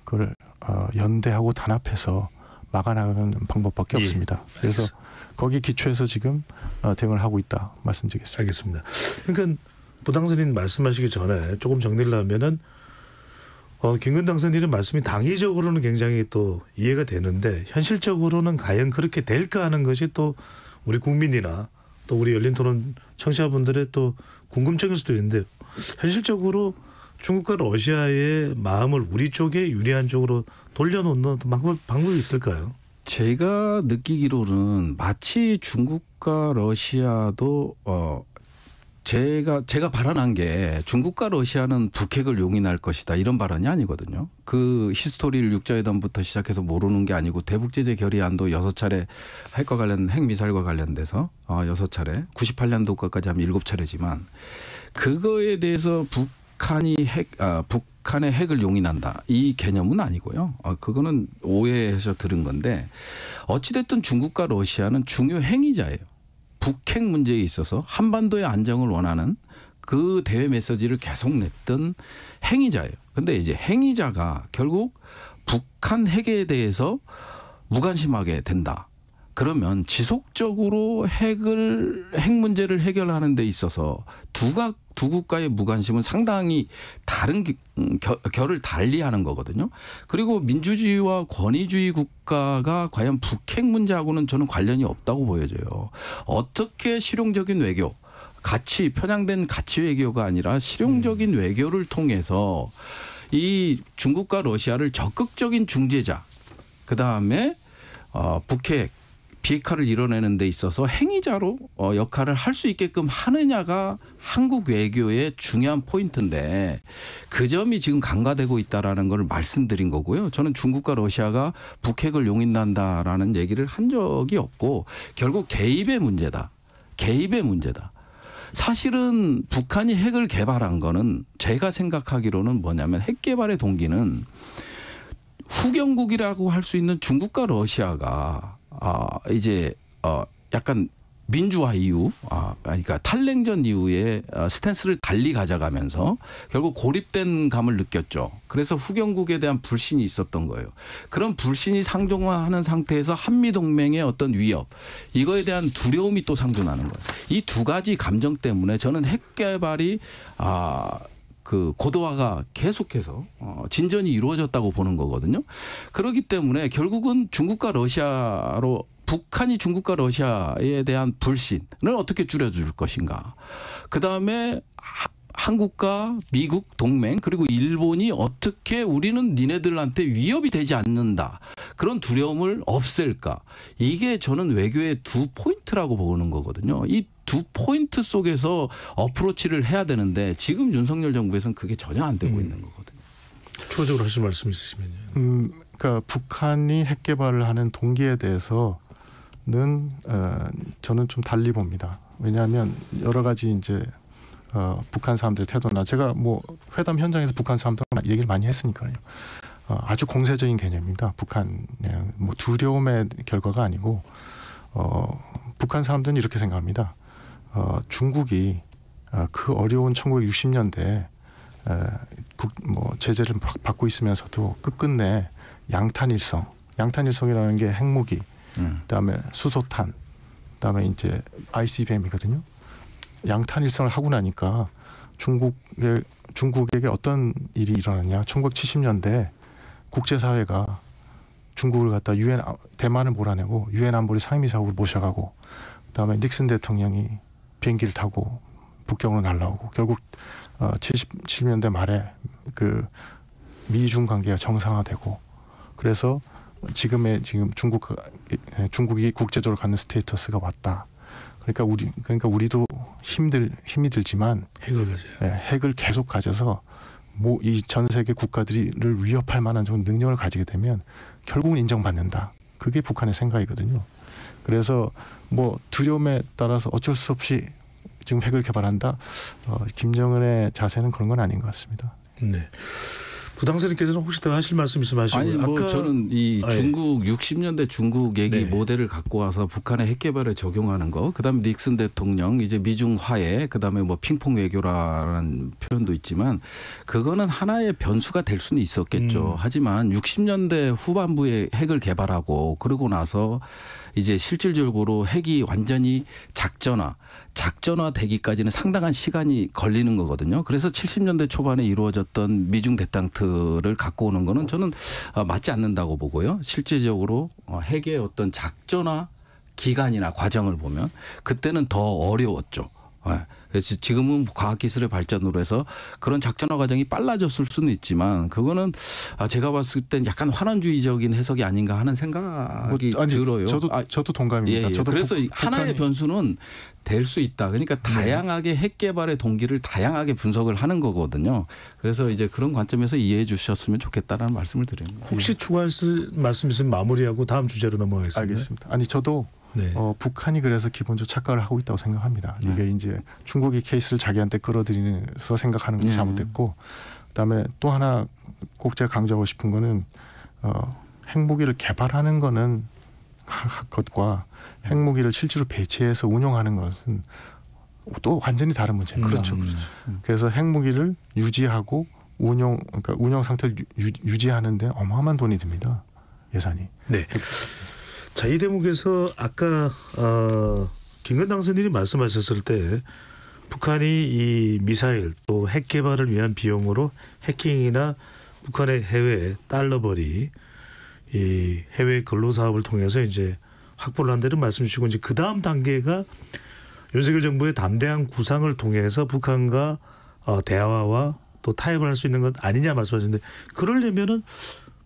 그걸 어, 연대하고 단합해서 막아나가는 방법밖에 예, 없습니다. 그래서 알겠습니다. 거기 기초에서 지금 어, 대응을 하고 있다 말씀드리겠습니다. 알겠습니다. 그러니까 부당스인 말씀하시기 전에 조금 정리를 하면은 어, 김근당 선인의 말씀이 당위적으로는 굉장히 또 이해가 되는데 현실적으로는 과연 그렇게 될까 하는 것이 또 우리 국민이나 또 우리 열린 토론 청취자분들의 또 궁금증일 수도 있는데 현실적으로 중국과 러시아의 마음을 우리 쪽에 유리한 쪽으로 돌려놓는 방법, 방법이 있을까요? 제가 느끼기로는 마치 중국과 러시아도 어, 제가 제가 발언한 게 중국과 러시아는 북핵을 용인할 것이다 이런 발언이 아니거든요. 그 히스토리를 육자회담부터 시작해서 모르는 게 아니고 대북 제재 결의안도 여섯 차례 핵과 관련 핵 미사일과 관련돼서 어 여섯 차례 98년도까지 하면 일곱 차례지만 그거에 대해서 북한이 핵 아, 북한의 핵을 용인한다 이 개념은 아니고요. 아, 그거는 오해해서 들은 건데 어찌됐든 중국과 러시아는 중요 행위자예요. 북핵 문제에 있어서 한반도의 안정을 원하는 그 대외 메시지를 계속 냈던 행위자예요. 근데 이제 행위자가 결국 북한 핵에 대해서 무관심하게 된다. 그러면 지속적으로 핵을 핵 문제를 해결하는 데 있어서 두각 두 국가의 무관심은 상당히 다른 음, 결을 달리하는 거거든요. 그리고 민주주의와 권위주의 국가가 과연 북핵 문제하고는 저는 관련이 없다고 보여져요. 어떻게 실용적인 외교 가치 편향된 가치 외교가 아니라 실용적인 음. 외교를 통해서 이 중국과 러시아를 적극적인 중재자 그 다음에 어, 북핵 비핵화를 이뤄내는 데 있어서 행위자로 어, 역할을 할 수 있게끔 하느냐가 한국 외교의 중요한 포인트인데 그 점이 지금 간과되고 있다라는 걸 말씀드린 거고요. 저는 중국과 러시아가 북핵을 용인한다라는 얘기를 한 적이 없고 결국 개입의 문제다. 개입의 문제다. 사실은 북한이 핵을 개발한 거는 제가 생각하기로는 뭐냐면 핵 개발의 동기는 후경국이라고 할 수 있는 중국과 러시아가 아 이제 어 약간 민주화 이후, 아, 그러니까 탈냉전 이후에 어, 스탠스를 달리 가져가면서 결국 고립된 감을 느꼈죠. 그래서 후경국에 대한 불신이 있었던 거예요. 그런 불신이 상존하는 상태에서 한미동맹의 어떤 위협, 이거에 대한 두려움이 또 상존하는 거예요. 이 두 가지 감정 때문에 저는 핵개발이, 아, 그 고도화가 계속해서 어, 진전이 이루어졌다고 보는 거거든요. 그렇기 때문에 결국은 중국과 러시아로 북한이 중국과 러시아에 대한 불신을 어떻게 줄여줄 것인가. 그 다음에 한국과 미국 동맹 그리고 일본이 어떻게 우리는 니네들한테 위협이 되지 않는다. 그런 두려움을 없앨까. 이게 저는 외교의 두 포인트라고 보는 거거든요. 이 두 포인트 속에서 어프로치를 해야 되는데 지금 윤석열 정부에서는 그게 전혀 안 되고 음. 있는 거거든요. 추가적으로 하실 말씀 있으시면요. 음, 그러니까 북한이 핵 개발을 하는 동기에 대해서는 어, 저는 좀 달리 봅니다. 왜냐하면 여러 가지 이제 어, 북한 사람들의 태도나 제가 뭐 회담 현장에서 북한 사람들 얘기를 많이 했으니까요. 어, 아주 공세적인 개념입니다. 북한 뭐 두려움의 결과가 아니고 어, 북한 사람들은 이렇게 생각합니다. 어, 중국이 어, 그 어려운 1960년대 에, 어, 뭐 제재를 받고 있으면서도 끝끝내 양탄일성, 양탄일성이라는 게 핵무기, 음. 그다음에 수소탄, 그다음에 이제 ICBM이거든요. 양탄일성을 하고 나니까 중국에 중국에게 어떤 일이 일어났냐? 1970년대 국제사회가 중국을 갖다 유엔 대만을 몰아내고 유엔 안보리 상임이사국을 모셔가고 그다음에 닉슨 대통령이 비행기를 타고 북경으로 날라오고 결국 77년대 어, 말에 그 미중 관계가 정상화되고 그래서 지금의 지금 중국 그, 중국이 국제적으로 갖는 스테이터스가 왔다. 그러니까 우리 그러니까 우리도 힘들 힘이 들지만 핵을 가져요. 네, 핵을 계속 가져서 뭐 이 전 세계 국가들을 위협할 만한 좀 능력을 가지게 되면 결국은 인정받는다. 그게 북한의 생각이거든요. 그래서 뭐 두려움에 따라서 어쩔 수 없이 지금 핵을 개발한다. 어, 김정은의 자세는 그런 건 아닌 것 같습니다. 네. 부당스생님께서는 혹시 더 하실 말씀 있으면 하시고 아니 뭐 아까... 저는 이 예. 중국 60년대 중국 얘기 네. 모델을 갖고 와서 북한의 핵 개발에 적용하는 거 그다음에 닉슨 대통령 이제 미중 화해 그다음에 뭐 핑퐁 외교라는 표현도 있지만 그거는 하나의 변수가 될 수는 있었겠죠. 음. 하지만 60년대 후반부에 핵을 개발하고 그러고 나서 이제 실질적으로 핵이 완전히 작전화 작전화 되기까지는 상당한 시간이 걸리는 거거든요. 그래서 70년대 초반에 이루어졌던 미중 대탕트를 갖고 오는 거는 저는 아, 맞지 않는다고 보고요. 실제적으로 어, 핵의 어떤 작전화 기간이나 과정을 보면 그때는 더 어려웠죠. 예. 지금은 과학 기술의 발전으로 해서 그런 작전화 과정이 빨라졌을 수는 있지만 그거는 아, 제가 봤을 땐 약간 환원주의적인 해석이 아닌가 하는 생각이 뭐, 아니, 들어요. 저도 아, 저도 동감입니다. 예, 예. 저도 그래서 북, 하나의 북한이... 변수는 될 수 있다. 그러니까 네. 다양하게 핵 개발의 동기를 다양하게 분석을 하는 거거든요. 그래서 이제 그런 관점에서 이해해 주셨으면 좋겠다라는 말씀을 드립니다. 혹시 예. 추가할 말씀 있으면 마무리하고 다음 주제로 넘어가겠습니다. 알겠습니다. 아니 저도 네. 어, 북한이 그래서 기본적 착각을 하고 있다고 생각합니다. 네. 이게 이제 중국이 케이스를 자기한테 끌어들이면서 생각하는 게 네. 잘못됐고 그다음에 또 하나 꼭 제가 강조하고 싶은 거는 어, 핵무기를 개발하는 거는 것과 핵무기를 실제로 배치해서 운용하는 것은 또 완전히 다른 문제입니다. 음, 그렇죠, 그렇죠. 음. 그래서 핵무기를 유지하고 운영 그러니까 운영 상태를 유, 유지하는데 어마어마한 돈이 듭니다. 예산이. 네. 자, 이 대목에서 아까 어, 김건당 선인이 말씀하셨을 때 북한이 이 미사일 또 핵 개발을 위한 비용으로 해킹이나 북한의 해외 달러벌이 이 해외 근로 사업을 통해서 이제 확보를 한다는 말씀이시고 이제 그 다음 단계가 윤석열 정부의 담대한 구상을 통해서 북한과 어, 대화와 또 타협을 할 수 있는 것 아니냐 말씀하셨는데 그러려면은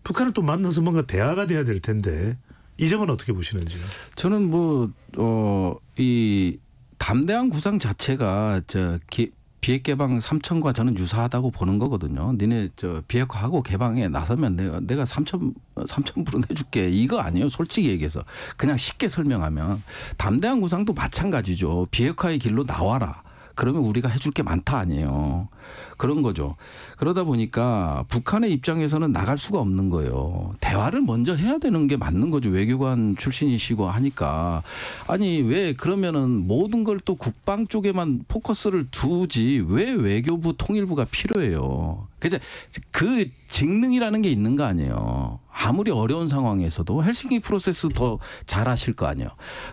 북한을 또 만나서 뭔가 대화가 돼야 될 텐데 이 점은 어떻게 보시는지요? 저는 뭐 어 이 담대한 구상 자체가 저 기, 비핵 개방 삼천과 저는 유사하다고 보는 거거든요. 니네 저 비핵화하고 개방에 나서면 내가 내가 삼천 삼천 불은 해줄게 이거 아니에요. 솔직히 얘기해서 그냥 쉽게 설명하면 담대한 구상도 마찬가지죠. 비핵화의 길로 나와라. 그러면 우리가 해줄 게 많다 아니에요. 그런 거죠. 그러다 보니까 북한의 입장에서는 나갈 수가 없는 거예요. 대화를 먼저 해야 되는 게 맞는 거죠. 외교관 출신이시고 하니까. 아니, 왜 그러면은 모든 걸 또 국방 쪽에만 포커스를 두지 왜 외교부 통일부가 필요해요. 그래그 직능이라는 게 있는 거 아니에요. 아무리 어려운 상황에서도 헬싱키 프로세스 더 잘하실 거 아니에요.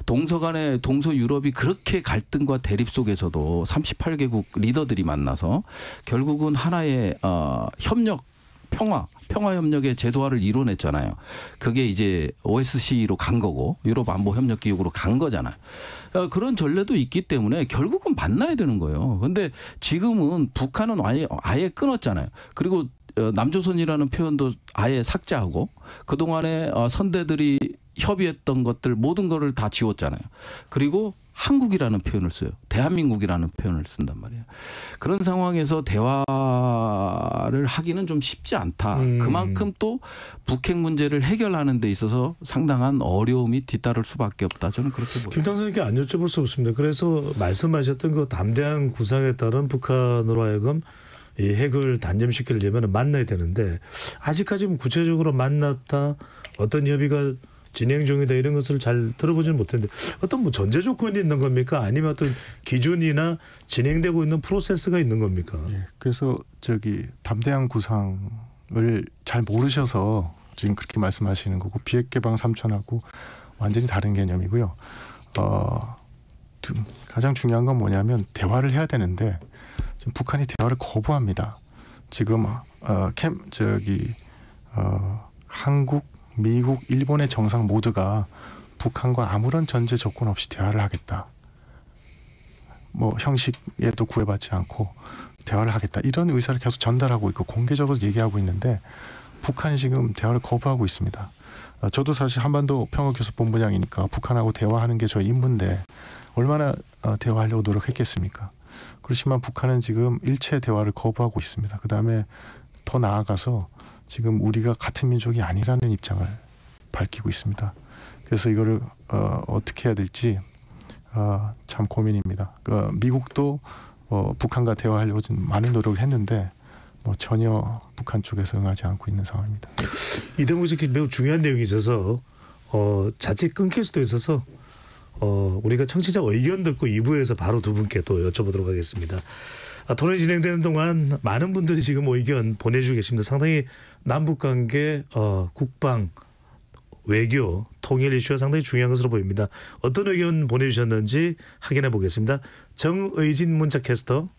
동서 간에 동서 유럽이 그렇게 갈등과 대립 속에서도 38개국 리더들이 만나서 결국은 하나의 어, 협력 평화 평화협력의 제도화를 이뤄냈잖아요. 그게 이제 OSC로 간 거고 유럽 안보 협력 기구로 간 거잖아요. 어, 그런 전례도 있기 때문에 결국은 만나야 되는 거예요. 근데 지금은 북한은 아예 아예 끊었잖아요. 그리고 어, 남조선이라는 표현도 아예 삭제하고 그동안에 어, 선대들이 협의했던 것들 모든 거를 다 지웠잖아요. 그리고 한국이라는 표현을 써요. 대한민국이라는 표현을 쓴단 말이에요. 그런 상황에서 대화를 하기는 좀 쉽지 않다. 음. 그만큼 또 북핵 문제를 해결하는 데 있어서 상당한 어려움이 뒤따를 수밖에 없다. 저는 그렇게 보니다 김당 선생님께 안 여쭤볼 수 없습니다. 그래서 말씀하셨던 그 담대한 구상에 따른 북한으로 하여금 이 핵을 단점시키려면 만나야 되는데 아직까지 구체적으로 만났다 어떤 협의가 진행 중이다 이런 것을 잘 들어보지는 못했는데 어떤 뭐 전제 조건이 있는 겁니까? 아니면 어떤 기준이나 진행되고 있는 프로세스가 있는 겁니까? 예, 그래서 저기 담대한 구상을 잘 모르셔서 지금 그렇게 말씀하시는 거고 비핵 개방 삼촌하고 완전히 다른 개념이고요. 어, 가장 중요한 건 뭐냐면 대화를 해야 되는데 지금 북한이 대화를 거부합니다. 지금 어, 캠 저기 어, 한국 미국, 일본의 정상 모두가 북한과 아무런 전제 조건 없이 대화를 하겠다. 뭐 형식에도 구애받지 않고 대화를 하겠다. 이런 의사를 계속 전달하고 있고 공개적으로 얘기하고 있는데 북한이 지금 대화를 거부하고 있습니다. 어, 저도 사실 한반도 평화교섭 본부장이니까 북한하고 대화하는 게 저의 임무인데 얼마나 어, 대화하려고 노력했겠습니까? 그렇지만 북한은 지금 일체 대화를 거부하고 있습니다. 그 다음에 더 나아가서 지금 우리가 같은 민족이 아니라는 입장을 밝히고 있습니다. 그래서 이거를 어, 떻게 해야 될지 어, 참 고민입니다. 그 미국도 어, 북한과 대화하려고 지금 많은 노력을 했는데 뭐 전혀 북한 쪽에서 응하지 않고 있는 상황입니다. 이 대목 특 매우 중요한 내용이 있어서 어, 자칫 끊길 수도 있어서 어, 우리가 청취자 의견 듣고 2부에서 바로 두 분께 또 여쭤보도록 하겠습니다. 아, 토론이 진행되는 동안 많은 분들이 지금 의견 보내주고 계십니다. 상당히 남북 관계, 어, 국방, 외교, 통일 이슈가 상당히 중요한 것으로 보입니다. 어떤 의견 보내주셨는지 확인해 보겠습니다. 정의진 문자캐스터.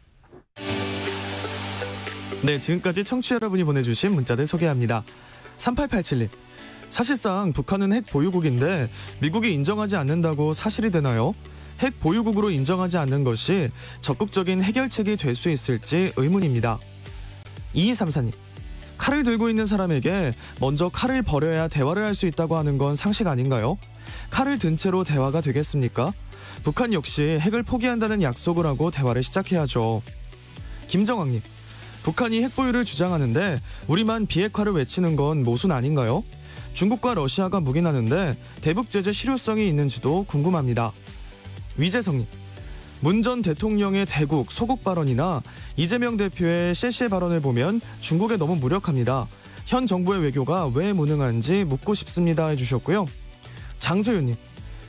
네, 지금까지 청취자 여러분이 보내주신 문자들 소개합니다. 3887님. 사실상 북한은 핵 보유국인데 미국이 인정하지 않는다고 사실이 되나요? 핵 보유국으로 인정하지 않는 것이 적극적인 해결책이 될 수 있을지 의문입니다. 2234님, 칼을 들고 있는 사람에게 먼저 칼을 버려야 대화를 할 수 있다고 하는 건 상식 아닌가요? 칼을 든 채로 대화가 되겠습니까? 북한 역시 핵을 포기한다는 약속을 하고 대화를 시작해야죠. 김정왕님, 북한이 핵보유를 주장하는데 우리만 비핵화를 외치는 건 모순 아닌가요? 중국과 러시아가 묵인하는데 대북 제재 실효성이 있는지도 궁금합니다. 위재성님. 문 전 대통령의 대국 소국 발언이나 이재명 대표의 실시 발언을 보면 중국에 너무 무력합니다. 현 정부의 외교가 왜 무능한지 묻고 싶습니다 해주셨고요. 장소윤님.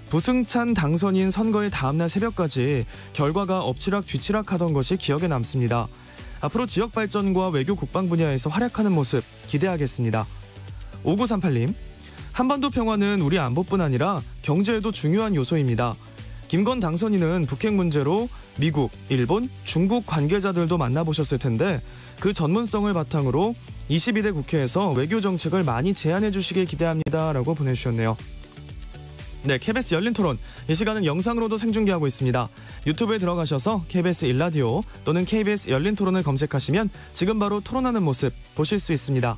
부승찬 당선인 선거의 다음날 새벽까지 결과가 엎치락 뒤치락 하던 것이 기억에 남습니다. 앞으로 지역 발전과 외교 국방 분야에서 활약하는 모습 기대하겠습니다. 5938님, 한반도 평화는 우리 안보뿐 아니라 경제에도 중요한 요소입니다. 김건 당선인은 북핵 문제로 미국, 일본, 중국 관계자들도 만나보셨을 텐데 그 전문성을 바탕으로 22대 국회에서 외교 정책을 많이 제안해 주시길 기대합니다라고 보내주셨네요. 네, KBS 열린 토론. 이 시간은 영상으로도 생중계하고 있습니다. 유튜브에 들어가셔서 KBS 일라디오 또는 KBS 열린 토론을 검색하시면 지금 바로 토론하는 모습 보실 수 있습니다.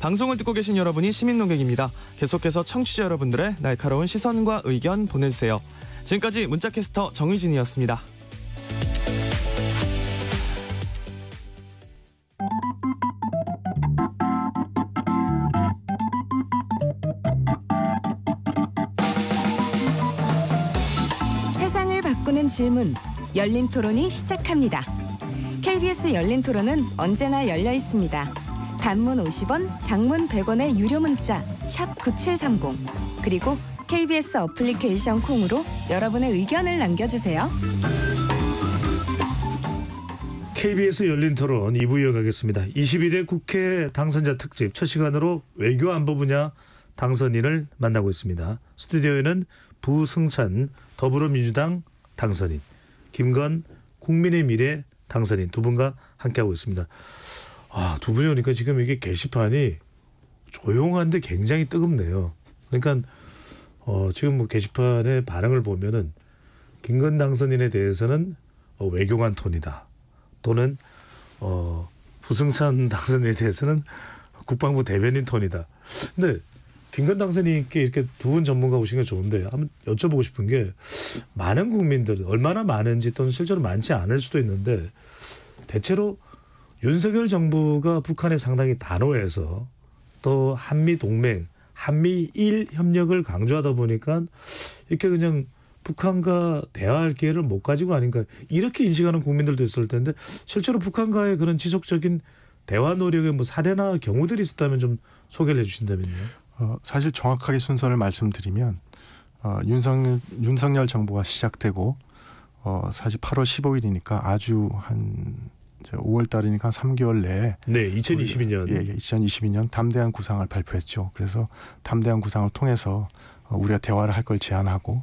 방송을 듣고 계신 여러분이 시민 농객입니다. 계속해서 청취자 여러분들의 날카로운 시선과 의견 보내주세요. 지금까지 문자캐스터 정유진이었습니다. 세상을 바꾸는 질문 열린 토론이 시작합니다. KBS 열린 토론은 언제나 열려 있습니다. 단문 50원, 장문 100원의 유료 문자 샵 9730 그리고 KBS 어플리케이션 콩으로 여러분의 의견을 남겨주세요. KBS 열린 토론 2부 이어가겠습니다. 22대 국회 당선자 특집 첫 시간으로 외교 안보 분야 당선인을 만나고 있습니다. 스튜디오에는 부승찬 더불어민주당 당선인, 김건 국민의 미래 당선인 두 분과 함께하고 있습니다. 아, 두 분이 오니까 지금 이게 게시판이 조용한데 굉장히 뜨겁네요. 그러니까 어, 지금 뭐 게시판의 반응을 보면은 김건 당선인에 대해서는 어, 외교관 톤이다. 또는 어, 부승찬 당선인에 대해서는 국방부 대변인 톤이다. 근데 김건 당선인께 이렇게 두 분 전문가 오신 게 좋은데 한번 여쭤보고 싶은 게 많은 국민들 얼마나 많은지 또는 실제로 많지 않을 수도 있는데 대체로 윤석열 정부가 북한에 상당히 단호해서 또 한미 동맹 한미 일 협력을 강조하다 보니까 이렇게 그냥 북한과 대화할 기회를 못 가지고 아닌가 이렇게 인식하는 국민들도 있을 텐데 실제로 북한과의 그런 지속적인 대화 노력의 뭐 사례나 경우들이 있었다면 좀 소개를 해주신다면요. 어, 사실 정확하게 순서를 말씀드리면 어, 윤석 윤석열 정부가 시작되고 어, 사실 8월 15일이니까 아주 한제 5월 달이니까 한 3개월 내에 네, 2022년 우리, 예, 2022년 예, 담대한 구상을 발표했죠. 그래서 담대한 구상을 통해서 어, 우리가 대화를 할 걸 제안하고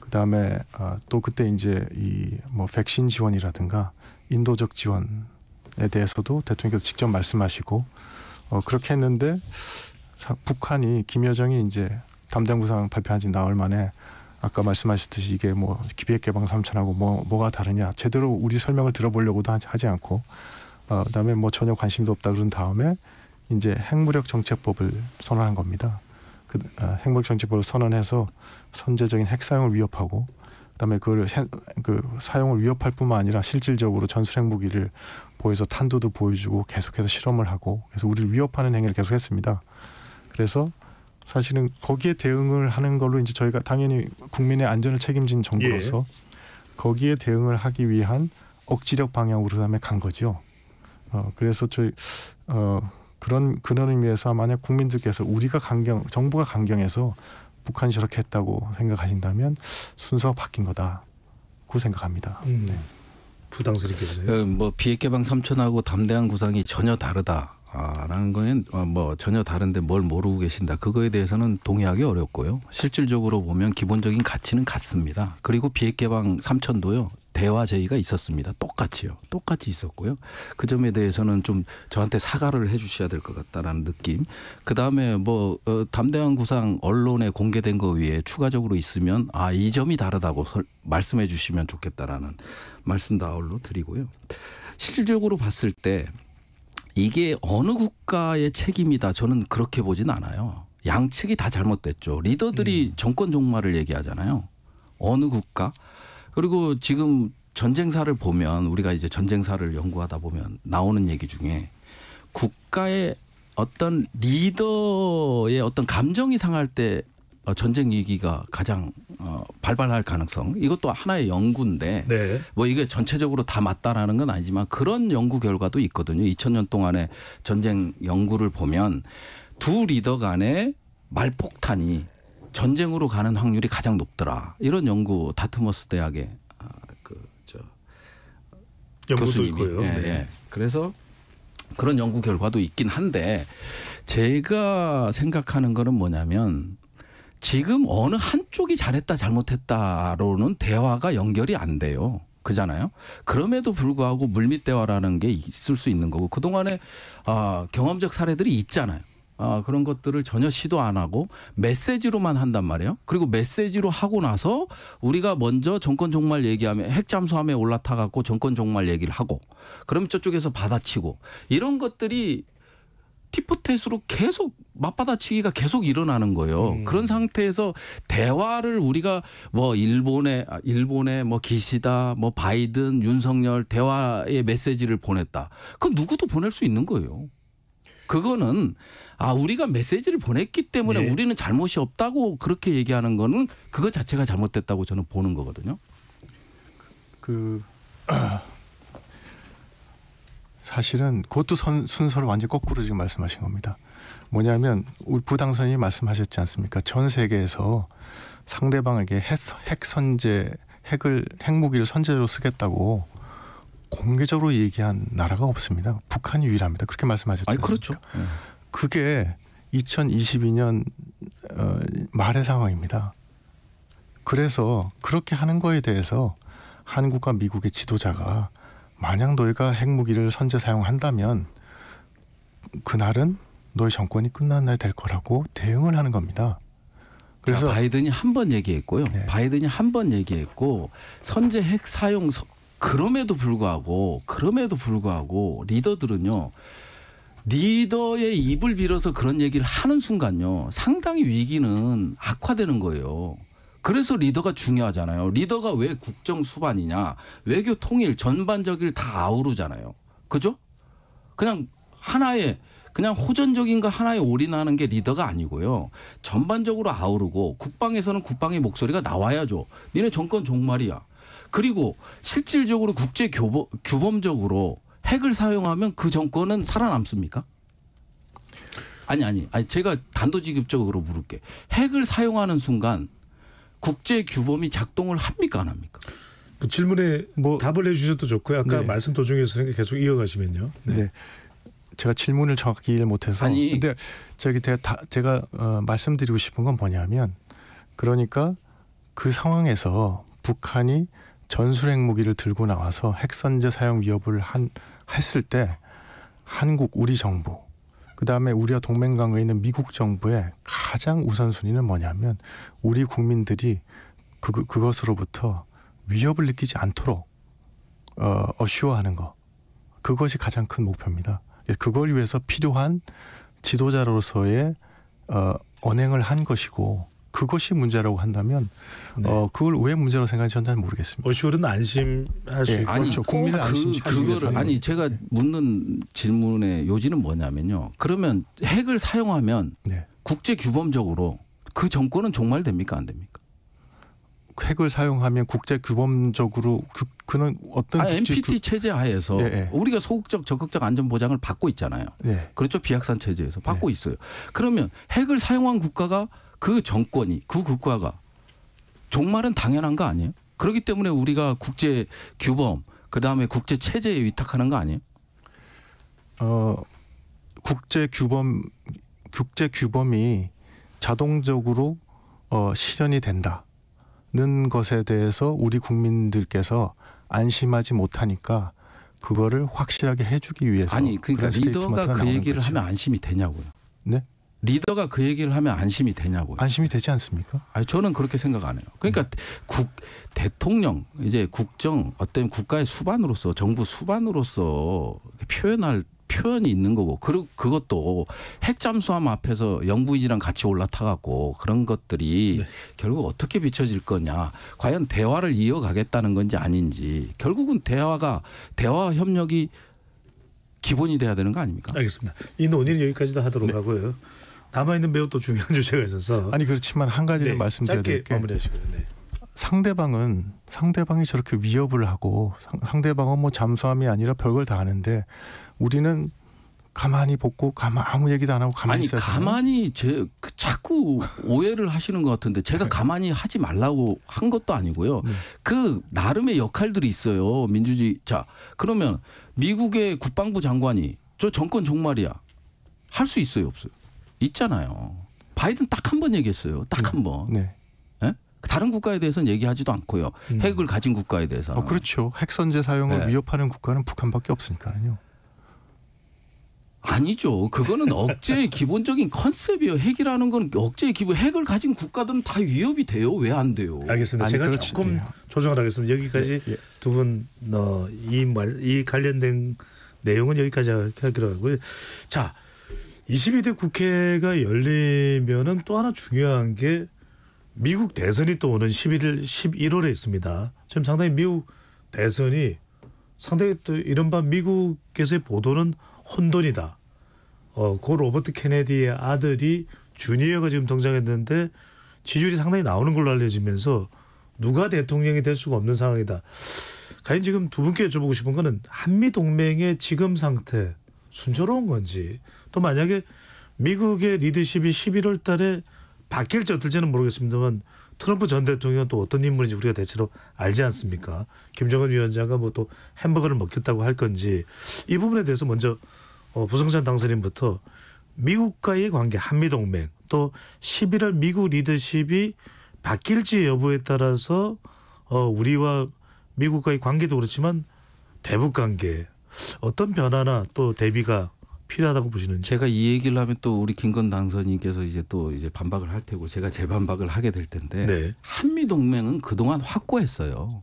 그다음에 어, 또 그때 이제 이 뭐 백신 지원이라든가 인도적 지원에 대해서도 대통령께서 직접 말씀하시고 어 그렇게 했는데 북한이 김여정이 이제 담대한 구상 발표한 지 나흘 만에 아까 말씀하셨듯이 이게 뭐 기백 개방 삼천하고 뭐 뭐가 다르냐 제대로 우리 설명을 들어보려고도 하지 않고 어, 그다음에 뭐 전혀 관심도 없다 그런 다음에 이제 핵무력 정책법을 선언한 겁니다. 그 어, 핵무력 정책법을 선언해서 선제적인 핵 사용을 위협하고 그다음에 그걸 해, 그 사용을 위협할 뿐만 아니라 실질적으로 전술 핵무기를 보여서 탄두도 보여주고 계속해서 실험을 하고 그래서 우리를 위협하는 행위를 계속했습니다. 그래서 사실은 거기에 대응을 하는 걸로 이제 저희가 당연히 국민의 안전을 책임진 정부로서 예. 거기에 대응을 하기 위한 억지력 방향으로 그다음에 간 거죠. 어 그래서 저희 어 그런 그런 의미에서 만약 국민들께서 우리가 강경 정부가 강경해서 북한이 저렇게 했다고 생각하신다면 순서가 바뀐 거다고 생각합니다. 음. 네. 부당스럽게 되네요. 그 뭐 비핵 개방 삼천하고 담대한 구상이 전혀 다르다. 라는 거는 어, 뭐 전혀 다른데 뭘 모르고 계신다. 그거에 대해서는 동의하기 어렵고요. 실질적으로 보면 기본적인 가치는 같습니다. 그리고 비핵개방 삼천도요. 대화 제의가 있었습니다. 똑같이요. 똑같이 있었고요. 그 점에 대해서는 좀 저한테 사과를 해 주셔야 될 것 같다라는 느낌. 그다음에 뭐 어, 담대한 구상 언론에 공개된 거 위에 추가적으로 있으면 아, 이 점이 다르다고 설, 말씀해 주시면 좋겠다라는 말씀도 아울러 드리고요. 실질적으로 봤을 때 이게 어느 국가의 책임이다 저는 그렇게 보진 않아요. 양측이 다 잘못됐죠. 리더들이 음. 정권 종말을 얘기하잖아요. 어느 국가 그리고 지금 전쟁사를 보면 우리가 이제 전쟁사를 연구하다 보면 나오는 얘기 중에 국가의 어떤 리더의 어떤 감정이 상할 때 어, 전쟁 위기가 가장 어, 발발할 가능성 이것도 하나의 연구인데 네. 뭐 이게 전체적으로 다 맞다라는 건 아니지만 그런 연구 결과도 있거든요. 2000년 동안의 전쟁 연구를 보면 두 리더 간의 말폭탄이 전쟁으로 가는 확률이 가장 높더라. 이런 연구 다트머스 대학의 아, 그저 교수님이 예, 네. 예. 그래서 그런 연구 결과도 있긴 한데 제가 생각하는 거는 뭐냐면 지금 어느 한쪽이 잘했다 잘못했다로는 대화가 연결이 안 돼요. 그잖아요. 그럼에도 불구하고 물밑 대화라는 게 있을 수 있는 거고 그동안에 아, 경험적 사례들이 있잖아요. 아, 그런 것들을 전혀 시도 안 하고 메시지로만 한단 말이에요. 그리고 메시지로 하고 나서 우리가 먼저 정권 종말 얘기하면 핵 잠수함에 올라타 갖고 정권 종말 얘기를 하고 그럼 저쪽에서 받아치고 이런 것들이 티포테스로 계속 맞받아치기가 계속 일어나는 거예요. 음. 그런 상태에서 대화를 우리가 뭐 일본의 아, 일본의 뭐 기시다, 뭐 바이든, 윤석열 대화의 메시지를 보냈다. 그 누구도 보낼 수 있는 거예요. 그거는 아 우리가 메시지를 보냈기 때문에 네. 우리는 잘못이 없다고 그렇게 얘기하는 거는 그거 자체가 잘못됐다고 저는 보는 거거든요. 그 사실은 그것도 선, 순서를 완전 거꾸로 지금 말씀하신 겁니다. 뭐냐면 울프 당선이 말씀하셨지 않습니까? 전 세계에서 상대방에게 핵, 선제 핵을 핵무기를 선제로 쓰겠다고 공개적으로 얘기한 나라가 없습니다. 북한이 유일합니다. 그렇게 말씀하셨죠. 아, 그렇죠. 네. 그게 2022년 어, 말의 상황입니다. 그래서 그렇게 하는 거에 대해서 한국과 미국의 지도자가 네. 만약 너희가 핵무기를 선제 사용한다면 그날은 너희 정권이 끝난 날 될 거라고 대응을 하는 겁니다. 그래서 자, 바이든이 한 번 얘기했고요. 네. 바이든이 한 번 얘기했고 선제 핵 사용 그럼에도 불구하고 그럼에도 불구하고 리더들은요. 리더의 입을 빌어서 그런 얘기를 하는 순간요. 상당히 위기는 악화되는 거예요. 그래서 리더가 중요하잖아요. 리더가 왜 국정 수반이냐, 외교 통일 전반적일 다 아우르잖아요. 그죠? 그냥 하나의 그냥 호전적인 거 하나에 올인하는 게 리더가 아니고요. 전반적으로 아우르고 국방에서는 국방의 목소리가 나와야죠. 니네 정권 종말이야. 그리고 실질적으로 국제 교보, 규범적으로 핵을 사용하면 그 정권은 살아남습니까? 아니 아니 아니 제가 단도직입적으로 물을게. 핵을 사용하는 순간 국제 규범이 작동을 합니까 안 합니까? 그 질문에 뭐 답을 해주셔도 좋고요. 아까 네. 말씀 도중에서 계속 이어가시면요. 네. 네. 제가 질문을 정확히 이해를 못해서 아니. 근데 저기 제가 다, 제가 어, 말씀드리고 싶은 건 뭐냐면 그러니까 그 상황에서 북한이 전술핵 무기를 들고 나와서 핵선제 사용 위협을 한 했을 때 한국 우리 정부 그다음에 우리와 동맹관계에 있는 미국 정부의 가장 우선순위는 뭐냐면 우리 국민들이 그, 그, 그것으로부터 위협을 느끼지 않도록 어, 어슈어하는것 그것이 가장 큰 목표입니다. 예, 그걸 위해서 필요한 지도자로서의 어, 언행을 한 것이고 그것이 문제라고 한다면 네. 어, 그걸 왜 문제로 생각하는지 셨잘 모르겠습니다. 어시월은 안심할 수 예, 아니, 국민을 그, 안심시키기 그 아니 제가 네. 묻는 질문의 요지는 뭐냐면요. 그러면 핵을 사용하면 네. 국제 규범적으로 그 정권은 종말됩니까 안 됩니까? 핵을 사용하면 국제 규범적으로 그, 그는 어떤 아, NPT 규... 체제 하에서 예, 예. 우리가 소극적 적극적 안전 보장을 받고 있잖아요. 예. 그렇죠 비약산 체제에서 받고 네. 있어요. 그러면 핵을 사용한 국가가 그 정권이 그 국가가 종말은 당연한 거 아니에요? 그렇기 때문에 우리가 국제 규범 그다음에 국제 체제에 위탁하는 거 아니에요? 어 국제 규범 국제 규범이 자동적으로 어, 실현이 된다는 것에 대해서 우리 국민들께서 안심하지 못하니까 그거를 확실하게 해주기 위해서 아니 그러니까 리더가 그 얘기를 거죠. 하면 안심이 되냐고요. 네? 리더가 그 얘기를 하면 안심이 되냐고요. 안심이 되지 않습니까? 아니, 저는 그렇게 생각 안 해요. 그러니까 네. 국 대통령 이제 국정 어떤 국가의 수반으로서 정부 수반으로서 표현할 표현이 있는 거고 그 그것도 핵잠수함 앞에서 영부인이랑 같이 올라타갖고 그런 것들이 네. 결국 어떻게 비춰질 거냐 과연 대화를 이어가겠다는 건지 아닌지 결국은 대화가 대화 협력이 기본이 돼야 되는 거 아닙니까? 알겠습니다. 이 논의는 여기까지 하도록 네. 하고요. 남아있는 매우 또 중요한 주제가 있어서 아니 그렇지만 한 가지를 네, 말씀드려야 될게 마무리하시고요. 네. 상대방은 상대방이 저렇게 위협을 하고 상대방은 뭐 잠수함이 아니라 별걸 다 하는데 우리는 가만히 벗고 가만 아무 얘기도 안 하고 가만히 아니, 있어야 가만히 제 그 자꾸 오해를 하시는 것 같은데 제가 네. 가만히 하지 말라고 한 것도 아니고요. 네. 그 나름의 역할들이 있어요. 민주주의 자 그러면 미국의 국방부 장관이 저 정권 종말이야 할 수 있어요 없어요? 있잖아요. 바이든 딱 한 번 얘기했어요. 딱한 네. 번. 네. 예? 다른 국가에 대해서는 얘기하지도 않고요. 음. 핵을 가진 국가에 대해서. 어, 그렇죠. 핵선제 사용을 네. 위협하는 국가는 북한밖에 없으니까요. 아니죠. 그거는 억제의 기본적인 컨셉이에요. 핵이라는 건 억제의 기본 핵을 가진 국가들은 다 위협이 돼요. 왜 안 돼요? 알겠습니다. 아니, 제가 그렇지. 조금 조정을 하겠습니다. 여기까지 네. 예, 예. 두분이말이 어, 관련된 내용은 여기까지 하기로 하고요. 자, 22대 국회가 열리면은 또 하나 중요한 게 미국 대선이 또 오는 11일 11월에 있습니다. 지금 상당히 미국 대선이 상당히 또 이른바 미국에서의 보도는 혼돈이다. 어, 고 로버트 케네디의 아들이 주니어가 지금 등장했는데 지지율이 상당히 나오는 걸로 알려지면서 누가 대통령이 될 수가 없는 상황이다. 과연 지금 두 분께 여쭤보고 싶은 거는 한미 동맹의 지금 상태 순조로운 건지 또 만약에 미국의 리더십이 11월 달에 바뀔지 어떨지는 모르겠습니다만 트럼프 전 대통령은 또 어떤 인물인지 우리가 대체로 알지 않습니까? 김정은 위원장과 뭐또 햄버거를 먹겠다고 할 건지 이 부분에 대해서 먼저 어, 부성찬 당선인부터 미국과의 관계 한미 동맹 또 11월 미국 리더십이 바뀔지 여부에 따라서 어, 우리와 미국과의 관계도 그렇지만 대북 관계 어떤 변화나 또 대비가 필요하다고 보시는지. 제가 이 얘기를 하면 또 우리 김건 당선인께서 이제 또 이제 반박을 할 테고 제가 재반박을 하게 될 텐데 네. 한미 동맹은 그동안 확고했어요.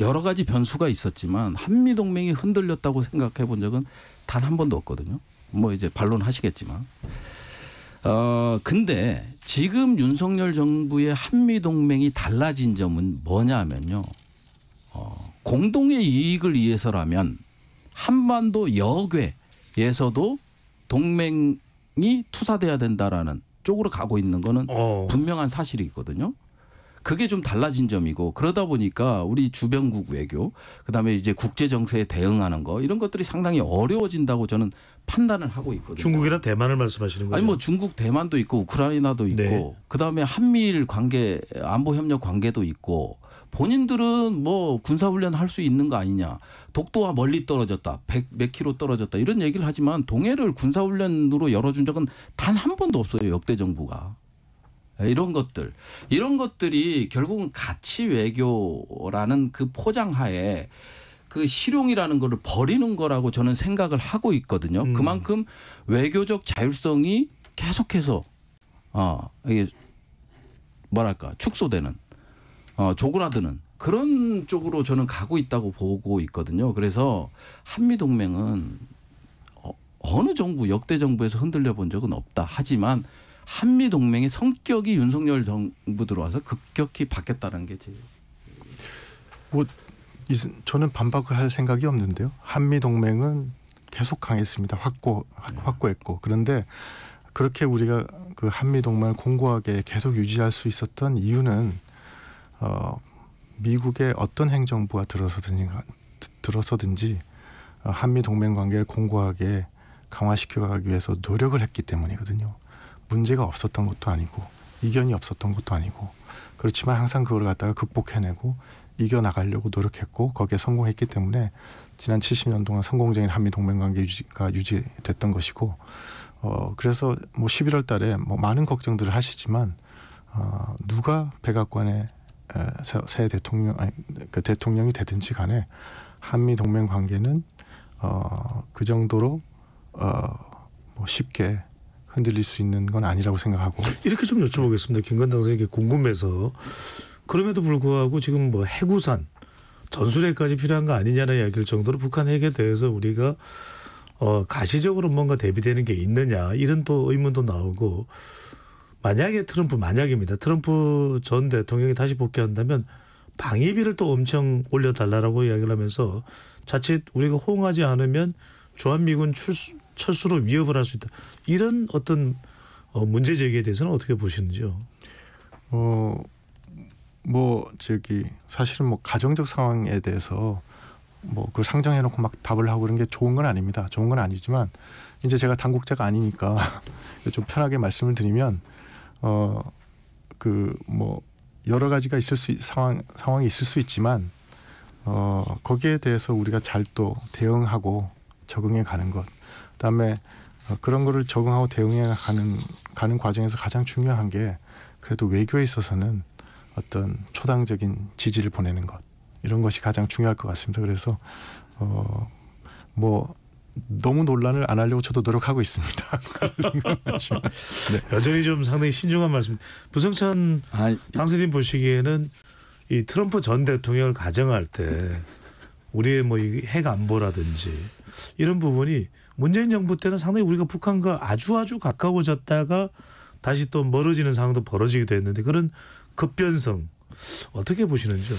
여러 가지 변수가 있었지만 한미 동맹이 흔들렸다고 생각해 본 적은 단 한 번도 없거든요. 뭐 이제 반론하시겠지만. 어 근데 지금 윤석열 정부의 한미 동맹이 달라진 점은 뭐냐면요. 어 공동의 이익을 위해서라면 한반도 여괴에서도 동맹이 투사돼야 된다라는 쪽으로 가고 있는 거는 어. 분명한 사실이거든요. 있 그게 좀 달라진 점이고 그러다 보니까 우리 주변국 외교 그다음에 이제 국제 정세에 대응하는 거 이런 것들이 상당히 어려워진다고 저는 판단을 하고 있거든요. 중국이나 대만을 말씀하시는 거죠? 아니 뭐 중국 대만도 있고 우크라이나도 있고 네. 그다음에 한미일 관계 안보 협력 관계도 있고 본인들은 뭐 군사훈련 할 수 있는 거 아니냐. 독도와 멀리 떨어졌다. 100몇 킬로 떨어졌다. 이런 얘기를 하지만 동해를 군사훈련으로 열어준 적은 단 한 번도 없어요. 역대 정부가. 예, 이런 것들. 이런 것들이 결국은 가치 외교라는 그 포장하에 그 실용이라는 거를 버리는 거라고 저는 생각을 하고 있거든요. 음. 그만큼 외교적 자율성이 계속해서 어, 이게 뭐랄까 축소되는 어, 조그라드는 그런 쪽으로 저는 가고 있다고 보고 있거든요. 그래서 한미 동맹은 어, 어느 정부 역대 정부에서 흔들려 본 적은 없다. 하지만 한미 동맹의 성격이 윤석열 정부 들어와서 급격히 바뀌었다는 게 제. 뭐 저는 반박을 할 생각이 없는데요. 한미 동맹은 계속 강했습니다. 확고 네. 확고했고 그런데 그렇게 우리가 그 한미 동맹을 공고하게 계속 유지할 수 있었던 이유는 어, 미국의 어떤 행정부가 들어서든지 들어서든지 어, 한미 동맹 관계를 공고하게 강화시켜가기 위해서 노력을 했기 때문이거든요. 문제가 없었던 것도 아니고 이견이 없었던 것도 아니고 그렇지만 항상 그걸 갖다가 극복해내고 이겨나가려고 노력했고 거기에 성공했기 때문에 지난 70년 동안 성공적인 한미 동맹관계 가 유지됐던 것이고 어 그래서 뭐 11월 달에 뭐 많은 걱정들을 하시지만 어 누가 백악관에 새 대통령 아니 그 대통령이 되든지 간에 한미 동맹 관계는 어, 그 정도로 어, 뭐 쉽게 흔들릴 수 있는 건 아니라고 생각하고 이렇게 좀 여쭤보겠습니다. 김건당 선생님께 궁금해서 그럼에도 불구하고 지금 뭐 해구산 전술핵까지 필요한 거 아니냐는 이야기를 정도로 북한 핵에 대해서 우리가 어, 가시적으로 뭔가 대비되는 게 있느냐 이런 또 의문도 나오고 만약에 트럼프 만약입니다. 트럼프 전 대통령이 다시 복귀한다면 방위비를 또 엄청 올려달라라고 이야기를 하면서 자칫 우리가 호응하지 않으면 주한미군 출수, 철수로 위협을 할 수 있다. 이런 어떤 어, 문제 제기에 대해서는 어떻게 보시는지요? 어, 뭐 저기 사실은 뭐 가정적 상황에 대해서 뭐 그걸 상정해놓고 막 답을 하고 그런 게 좋은 건 아닙니다. 좋은 건 아니지만 이제 제가 당국자가 아니니까 좀 편하게 말씀을 드리면 어그뭐 여러 가지가 있을 수 상황 상황이 있을 수 있지만 어 거기에 대해서 우리가 잘 또 대응하고 적응해 가는 것 그다음에 어, 그런 거를 적응하고 대응해 가는 가는 과정에서 가장 중요한 게 그래도 외교에 있어서는 어떤 초당적인 지지를 보내는 것 이런 것이 가장 중요할 것 같습니다. 그래서 어뭐 너무 논란을 안 하려고 저도 노력하고 있습니다. 네. 여전히 좀 상당히 신중한 말씀. 부승찬 아, 당선인 보시기에는 이 트럼프 전 대통령을 가정할 때 우리의 뭐핵 안보라든지 이런 부분이 문재인 정부 때는 상당히 우리가 북한과 아주 아주 가까워졌다가 다시 또 멀어지는 상황도 벌어지기도 했는데 그런 급변성 어떻게 보시는지요?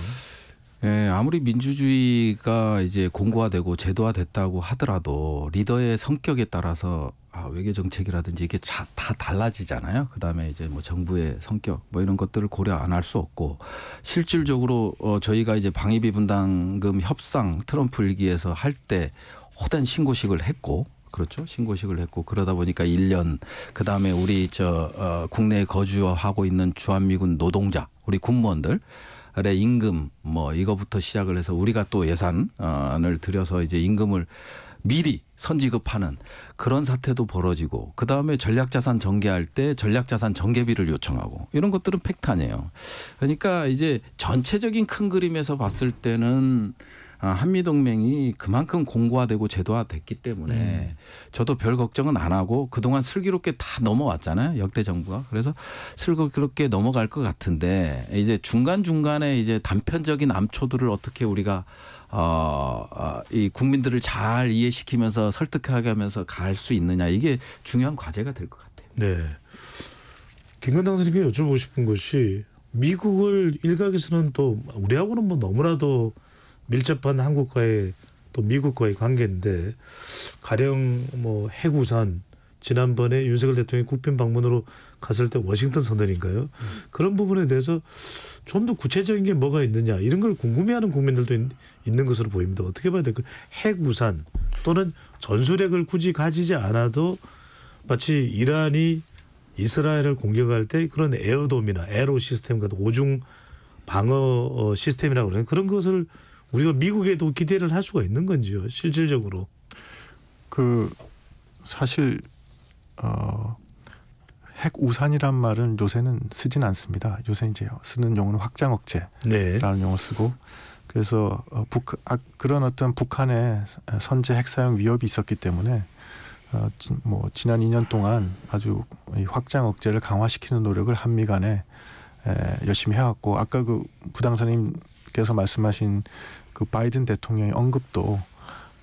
예, 아무리 민주주의가 이제 공고화되고 제도화됐다고 하더라도 리더의 성격에 따라서 아, 외교 정책이라든지 이게 자, 다 달라지잖아요. 그다음에 이제 뭐 정부의 성격 뭐 이런 것들을 고려 안 할 수 없고 실질적으로 어, 저희가 이제 방위비 분담금 협상 트럼프 일기에서 할 때호된 신고식을 했고 그렇죠. 신고식을 했고 그러다 보니까 1년 그다음에 우리 저 어, 국내에 거주하고 있는 주한미군 노동자 우리 군무원들 의 임금 뭐 이거부터 시작을 해서 우리가 또 예산을 들여서 이제 임금을 미리 선지급하는 그런 사태도 벌어지고 그 다음에 전략자산 전개할 때 전략자산 전개비를 요청하고 이런 것들은 팩트 아니에요. 그러니까 이제 전체적인 큰 그림에서 봤을 때는 아, 한미 동맹이 그만큼 공고화되고 제도화됐기 때문에 네. 저도 별 걱정은 안 하고 그동안 슬기롭게 다 넘어왔잖아요 역대 정부가 그래서 슬기롭게 넘어갈 것 같은데 이제 중간 중간에 이제 단편적인 암초들을 어떻게 우리가 어이 어, 국민들을 잘 이해시키면서 설득하게 하면서 갈 수 있느냐 이게 중요한 과제가 될 것 같아요. 네. 김건당 선생님께 여쭤보고 싶은 것이 미국을 일각에서는 또 우리하고는 뭐 너무나도 밀접한 한국과의 또 미국과의 관계인데 가령 뭐해구산 지난번에 윤석열 대통령이 국빈 방문으로 갔을 때 워싱턴 선언인가요? 그런 부분에 대해서 좀 더 구체적인 게 뭐가 있느냐 이런 걸 궁금해하는 국민들도 있, 는 것으로 보입니다. 어떻게 봐야 될까요? 핵우산 또는 전술핵을 굳이 가지지 않아도 마치 이란이 이스라엘을 공격할 때 그런 에어돔이나 에로 시스템 같은 오중 방어 어, 시스템이라고 그러는 그런 것을 우리가 미국에도 기대를 할 수가 있는 건지요, 실질적으로? 그 사실 어, 핵 우산이란 말은 요새는 쓰진 않습니다. 요새 이제 쓰는 용어는 확장 억제라는 네. 용어 쓰고 그래서 어, 북 아, 그런 어떤 북한의 선제 핵 사용 위협이 있었기 때문에 어, 뭐 지난 2년 동안 아주 이 확장 억제를 강화시키는 노력을 한미 간에 에, 열심히 해왔고 아까 그 부당사님께서 말씀하신 그 바이든 대통령의 언급도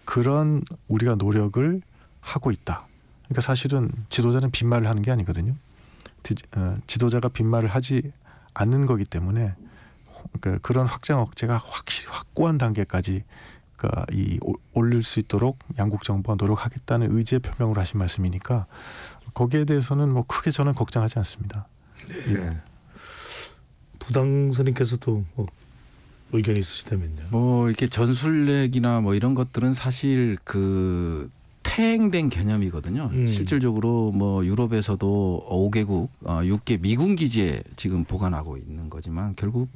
그런 우리가 노력을 하고 있다. 그러니까 사실은 지도자는 빈말을 하는 게 아니거든요. 어, 지도자가 빈말을 하지 않는 거기 때문에 그러니까 그런 확장 억제가 확실 확고한 단계까지 그 이 올릴 수 있도록 양국 정부가 노력하겠다는 의지의 표명을 하신 말씀이니까 거기에 대해서는 뭐 크게 저는 걱정하지 않습니다. 네. 예. 부당 선님께서도뭐 의견이 있으시다면요. 뭐 이렇게 전술핵이나 뭐 이런 것들은 사실 그 퇴행된 개념이거든요. 음. 실질적으로 뭐 유럽에서도 5개국, 6개 아, 미군 기지에 지금 보관하고 있는 거지만 결국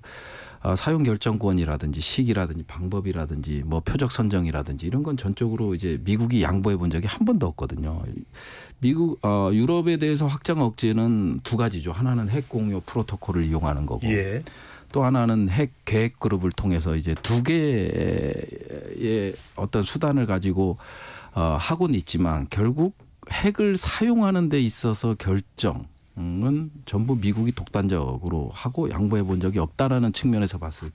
어, 사용 결정권이라든지 시기라든지 방법이라든지 뭐 표적 선정이라든지 이런 건 전적으로 이제 미국이 양보해 본 적이 한 번도 없거든요. 미국 어, 유럽에 대해서 확장 억제는 두 가지죠. 하나는 핵 공유 프로토콜을 이용하는 거고. 예. 또 하나는 핵 계획 그룹을 통해서 이제 두 개의 어떤 수단을 가지고 어, 하고는 있지만 결국 핵을 사용하는 데 있어서 결정 은 전부 미국이 독단적으로 하고 양보해 본 적이 없다라는 측면에서 봤을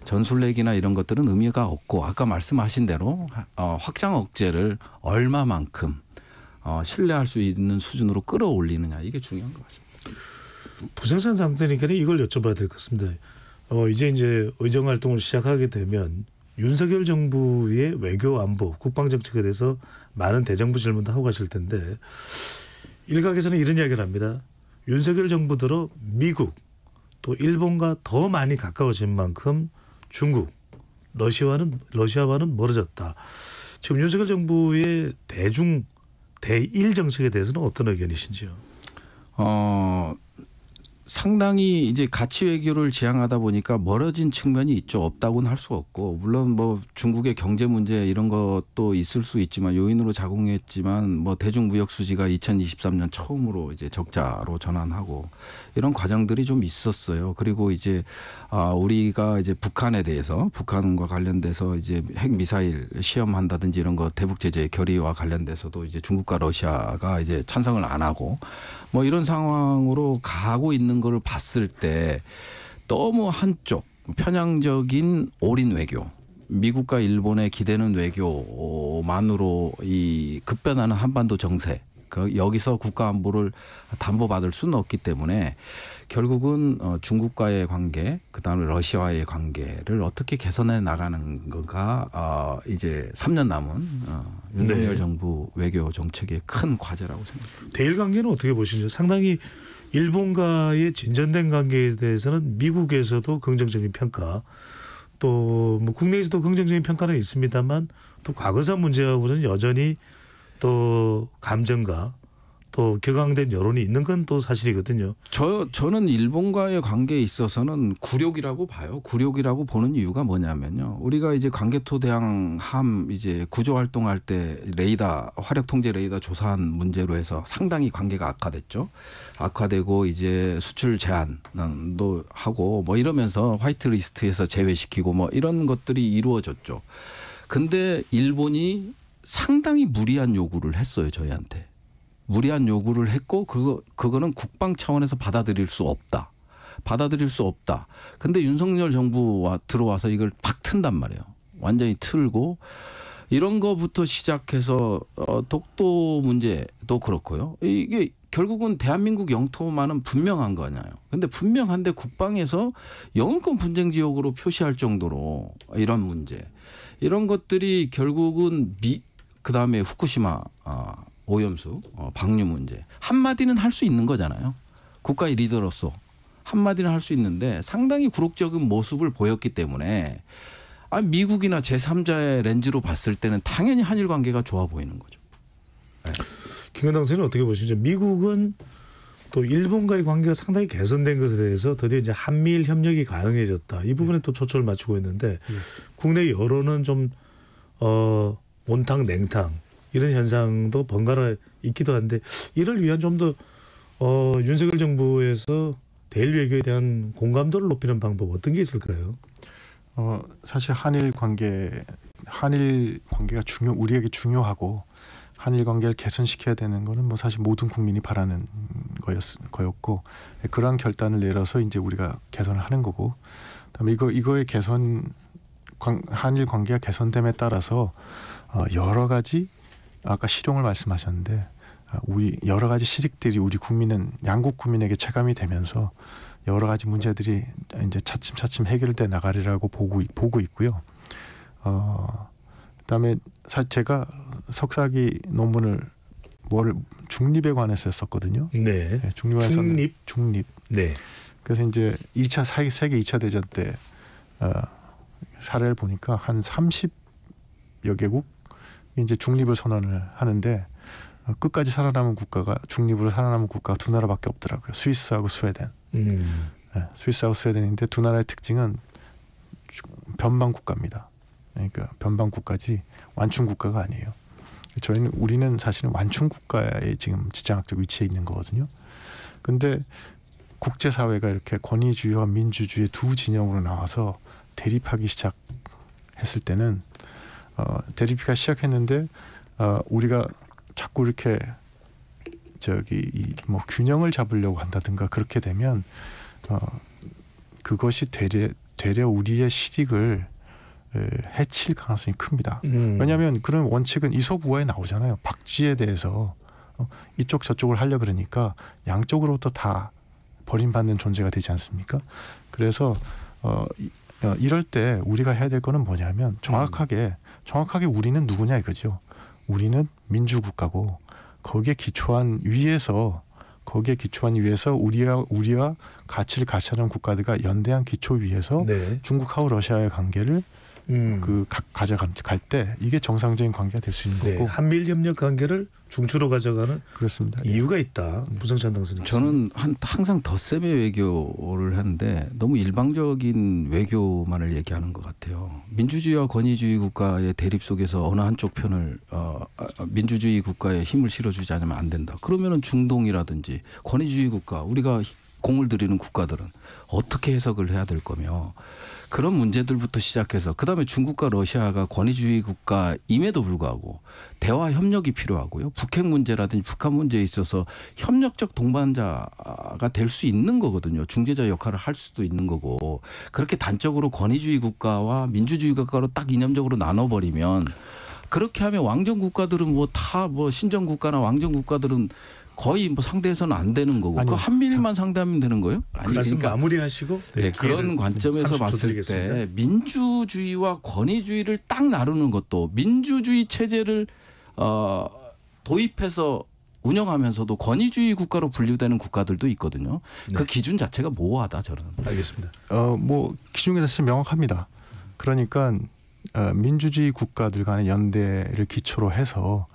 때전술핵기나 이런 것들은 의미가 없고 아까 말씀하신 대로 어, 확장 억제를 얼마만큼 어, 신뢰할 수 있는 수준으로 끌어올리느냐 이게 중요한 것 같습니다. 부상산 상태니까 이걸 여쭤봐야 될 것 같습니다. 어, 이제 이제 의정 활동을 시작하게 되면 윤석열 정부의 외교 안보 국방 정책에 대해서 많은 대정부 질문도 하고 가실 텐데 일각에서는 이런 이야기를 합니다. 윤석열 정부 들어 미국 또 일본과 더 많이 가까워진 만큼 중국, 러시아와는 러시아와는 멀어졌다. 지금 윤석열 정부의 대중 대일 정책에 대해서는 어떤 의견이신지요? 어 상당히 이제 가치 외교를 지향하다 보니까 멀어진 측면이 있죠. 없다고는 할 수 없고 물론 뭐 중국의 경제 문제 이런 것도 있을 수 있지만 요인으로 작용했지만 뭐 대중무역 수지가 2023년 처음으로 이제 적자로 전환하고 이런 과정들이 좀 있었어요. 그리고 이제 아 우리가 이제 북한에 대해서 북한과 관련돼서 이제 핵 미사일 시험한다든지 이런 거 대북 제재 결의와 관련돼서도 이제 중국과 러시아가 이제 찬성을 안 하고 뭐 이런 상황으로 가고 있는 거를 봤을 때 너무 한쪽 편향적인 올인 외교 미국과 일본의 기대는 외교만으로 이 급변하는 한반도 정세 그 여기서 국가 안보를 담보받을 수는 없기 때문에 결국은 어, 중국과의 관계, 그다음에 러시아와의 관계를 어떻게 개선해 나가는 건가 어, 이제 3년 남은 어, 윤석열 네. 정부 외교 정책의 큰 과제라고 생각합니다. 대일 관계는 어떻게 보시는지 상당히 일본과의 진전된 관계에 대해서는 미국에서도 긍정적인 평가 또뭐 국내에서도 긍정적인 평가는 있습니다만 또 과거사 문제하고는 여전히 또 감정과 또 격앙된 여론이 있는 건 또 사실이거든요. 저 저는 일본과의 관계에 있어서는 굴욕이라고 봐요. 굴욕이라고 보는 이유가 뭐냐면요. 우리가 이제 광개토 대항 함 이제 구조 활동할 때 레이더 화력 통제 레이더 조사한 문제로 해서 상당히 관계가 악화됐죠. 악화되고 이제 수출 제한도 하고 뭐 이러면서 화이트 리스트에서 제외시키고 뭐 이런 것들이 이루어졌죠. 근데 일본이 상당히 무리한 요구를 했어요 저희한테 무리한 요구를 했고 그거 그거는 국방 차원에서 받아들일 수 없다 받아들일 수 없다 근데 윤석열 정부와 들어와서 이걸 팍 튼단 말이에요 완전히 틀고 이런 거부터 시작해서 어, 독도 문제도 그렇고요 이게 결국은 대한민국 영토만은 분명한 거 아니에요. 근데 분명한데 국방에서 영유권 분쟁 지역으로 표시할 정도로 이런 문제, 이런 것들이 결국은 미, 그 다음에 후쿠시마 아, 오염수 어, 방류 문제 한 마디는 할 수 있는 거잖아요. 국가의 리더로서 한 마디는 할 수 있는데 상당히 굴욕적인 모습을 보였기 때문에 아 미국이나 제3자의 렌즈로 봤을 때는 당연히 한일 관계가 좋아 보이는 거죠. 네. 김건당 선생님 어떻게 보시죠? 미국은 또 일본과의 관계가 상당히 개선된 것에 대해서 드디어 이제 한미일 협력이 가능해졌다. 이 부분에 네. 또 초점을 맞추고 있는데 네. 국내 여론은 좀 어. 온탕 냉탕 이런 현상도 번갈아 있기도 한데 이를 위한 좀 더 어, 윤석열 정부에서 대일 외교에 대한 공감도를 높이는 방법 어떤 게 있을까요? 어 사실 한일 관계 한일 관계가 중요 우리에게 중요하고 한일 관계를 개선시켜야 되는 거는 뭐 사실 모든 국민이 바라는 거였 거였고 그러한 결단을 내려서 이제 우리가 개선을 하는 거고 그다음에 이거 이거의 개선 관, 한일 관계가 개선됨에 따라서 어, 여러 가지 아까 실용을 말씀하셨는데 아, 우리 여러 가지 실익들이 우리 국민은 양국 국민에게 체감이 되면서 여러 가지 문제들이 이제 차츰차츰 해결돼 나가리라고 보고 보고 있고요. 어, 그다음에 사실 제가 석사기 논문을 뭘 중립에 관해서 썼거든요네 네, 중립에 중립. 중립. 네. 그래서 이제 2차 세계 2차 대전 때 어, 사례를 보니까 한 30여 개국 이제 중립을 선언을 하는데 어, 끝까지 살아남은 국가가 중립으로 살아남은 국가 가두 나라밖에 없더라고요. 스위스하고 스웨덴. 음. 네, 스위스하고 스웨덴인데 두 나라의 특징은 변방 국가입니다. 그러니까 변방 국가지 완충 국가가 아니에요. 저희는 우리는 사실은 완충 국가에 지금 지정학적 위치에 있는 거거든요. 근데 국제 사회가 이렇게 권위주의와 민주주의 두 진영으로 나와서 대립하기 시작했을 때는 어, 대립기가 시작했는데 어, 우리가 자꾸 이렇게 저기 이뭐 균형을 잡으려고 한다든가 그렇게 되면 어, 그것이 되려 되려 우리의 실익을 해칠 가능성이 큽니다. 음. 왜냐하면 그런 원칙은 이소부화에 나오잖아요. 박쥐에 대해서 어, 이쪽 저쪽을 하려 그러니까 양쪽으로부터 다 버림받는 존재가 되지 않습니까? 그래서 어, 어 이럴 때 우리가 해야 될 거는 뭐냐면 정확하게 음. 정확하게 우리는 누구냐 이거죠. 우리는 민주국가고 거기에 기초한 위에서 거기에 기초한 위에서 우리와 우리와 가치를 같이 하는 국가들과 연대한 기초 위에서 네. 중국하고 러시아의 관계를 음. 그 가져갈 때 이게 정상적인 관계가 될 수 있는 네, 거고 한미일 협력 관계를 중추로 가져가는 그렇습니다. 예. 이유가 네. 있다. 부성찬 당선인. 저는 한, 항상 덧셈의 외교를 하는데 너무 일방적인 외교만을 얘기하는 것 같아요. 민주주의와 권위주의 국가의 대립 속에서 어느 한쪽 편을 어, 아, 아, 민주주의 국가에 힘을 실어주지 않으면 안 된다. 그러면은 중동이라든지 권위주의 국가 우리가 공을 들이는 국가들은 어떻게 해석을 해야 될 거며 그런 문제들부터 시작해서 그다음에 중국과 러시아가 권위주의 국가임에도 불구하고 대화 협력이 필요하고요. 북핵 문제라든지 북한 문제에 있어서 협력적 동반자가 될 수 있는 거거든요. 중재자 역할을 할 수도 있는 거고 그렇게 단적으로 권위주의 국가와 민주주의 국가로 딱 이념적으로 나눠버리면 그렇게 하면 왕정 국가들은 뭐 다 뭐 신정 국가나 왕정 국가들은 거의 뭐 상대해서는 안 되는 거고 그 아니요. 그 한미일만 상대하면 되는 거예요? 그 아니, 말씀 그러니까 마무리하시고 네, 네, 그런 관점에서 봤을 드리겠습니다. 때 민주주의와 권위주의를 딱 나누는 것도 민주주의 체제를 어, 도입해서 운영하면서도 권위주의 국가로 분류되는 국가들도 있거든요. 그 네. 기준 자체가 모호하다 저는. 알겠습니다. 어, 뭐 기준이 사실 명확합니다. 그러니까 어, 민주주의 국가들 간의 연대를 기초로 해서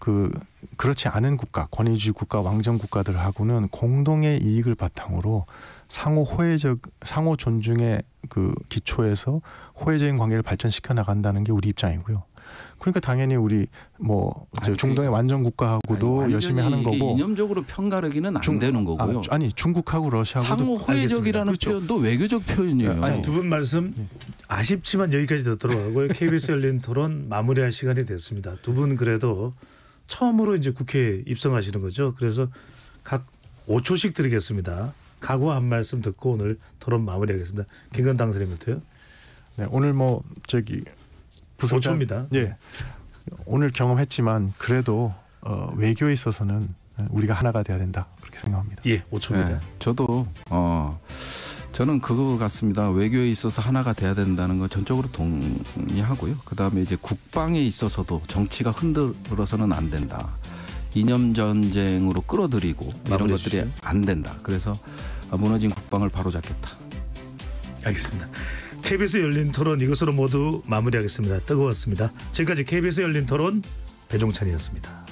그 그렇지 않은 국가, 권위주의 국가, 왕정 국가들하고는 공동의 이익을 바탕으로 상호 호혜적 상호 존중의 그 기초에서 호혜적인 관계를 발전시켜 나간다는 게 우리 입장이고요. 그러니까 당연히 우리 뭐 아니, 중동의 완전 국가하고도 아니, 열심히 하는 거고 이념적으로 편가르기는 안 중, 되는 거고요. 아, 니 중국하고 러시아하고 상호 호혜적이라는 그렇죠. 표현도 외교적 표현이에요. 네. 두분 말씀 네. 아쉽지만 여기까지 듣도록 하고요. KBS 열린 토론 마무리할 시간이 됐습니다. 두 분 그래도 처음으로 이제 국회에 입성하시는 거죠. 그래서 각 5초씩 드리겠습니다. 각오 한 말씀 듣고 오늘 토론 마무리하겠습니다. 김건당 선인부터요 네, 오늘 뭐 저기 부서장, 5초입니다. 예. 오늘 경험했지만 그래도 어, 외교에 있어서는 우리가 하나가 돼야 된다. 그렇게 생각합니다. 예, 5초입니다. 네, 저도 어 저는 그거 같습니다. 외교에 있어서 하나가 돼야 된다는 건 전적으로 동의하고요. 그다음에 이제 국방에 있어서도 정치가 흔들어서는 안 된다. 이념 전쟁으로 끌어들이고 이런 것들이 안 된다. 그래서 무너진 국방을 바로잡겠다. 알겠습니다. KBS 열린 토론 이것으로 모두 마무리하겠습니다. 뜨거웠습니다. 지금까지 KBS 열린 토론 배종찬이었습니다.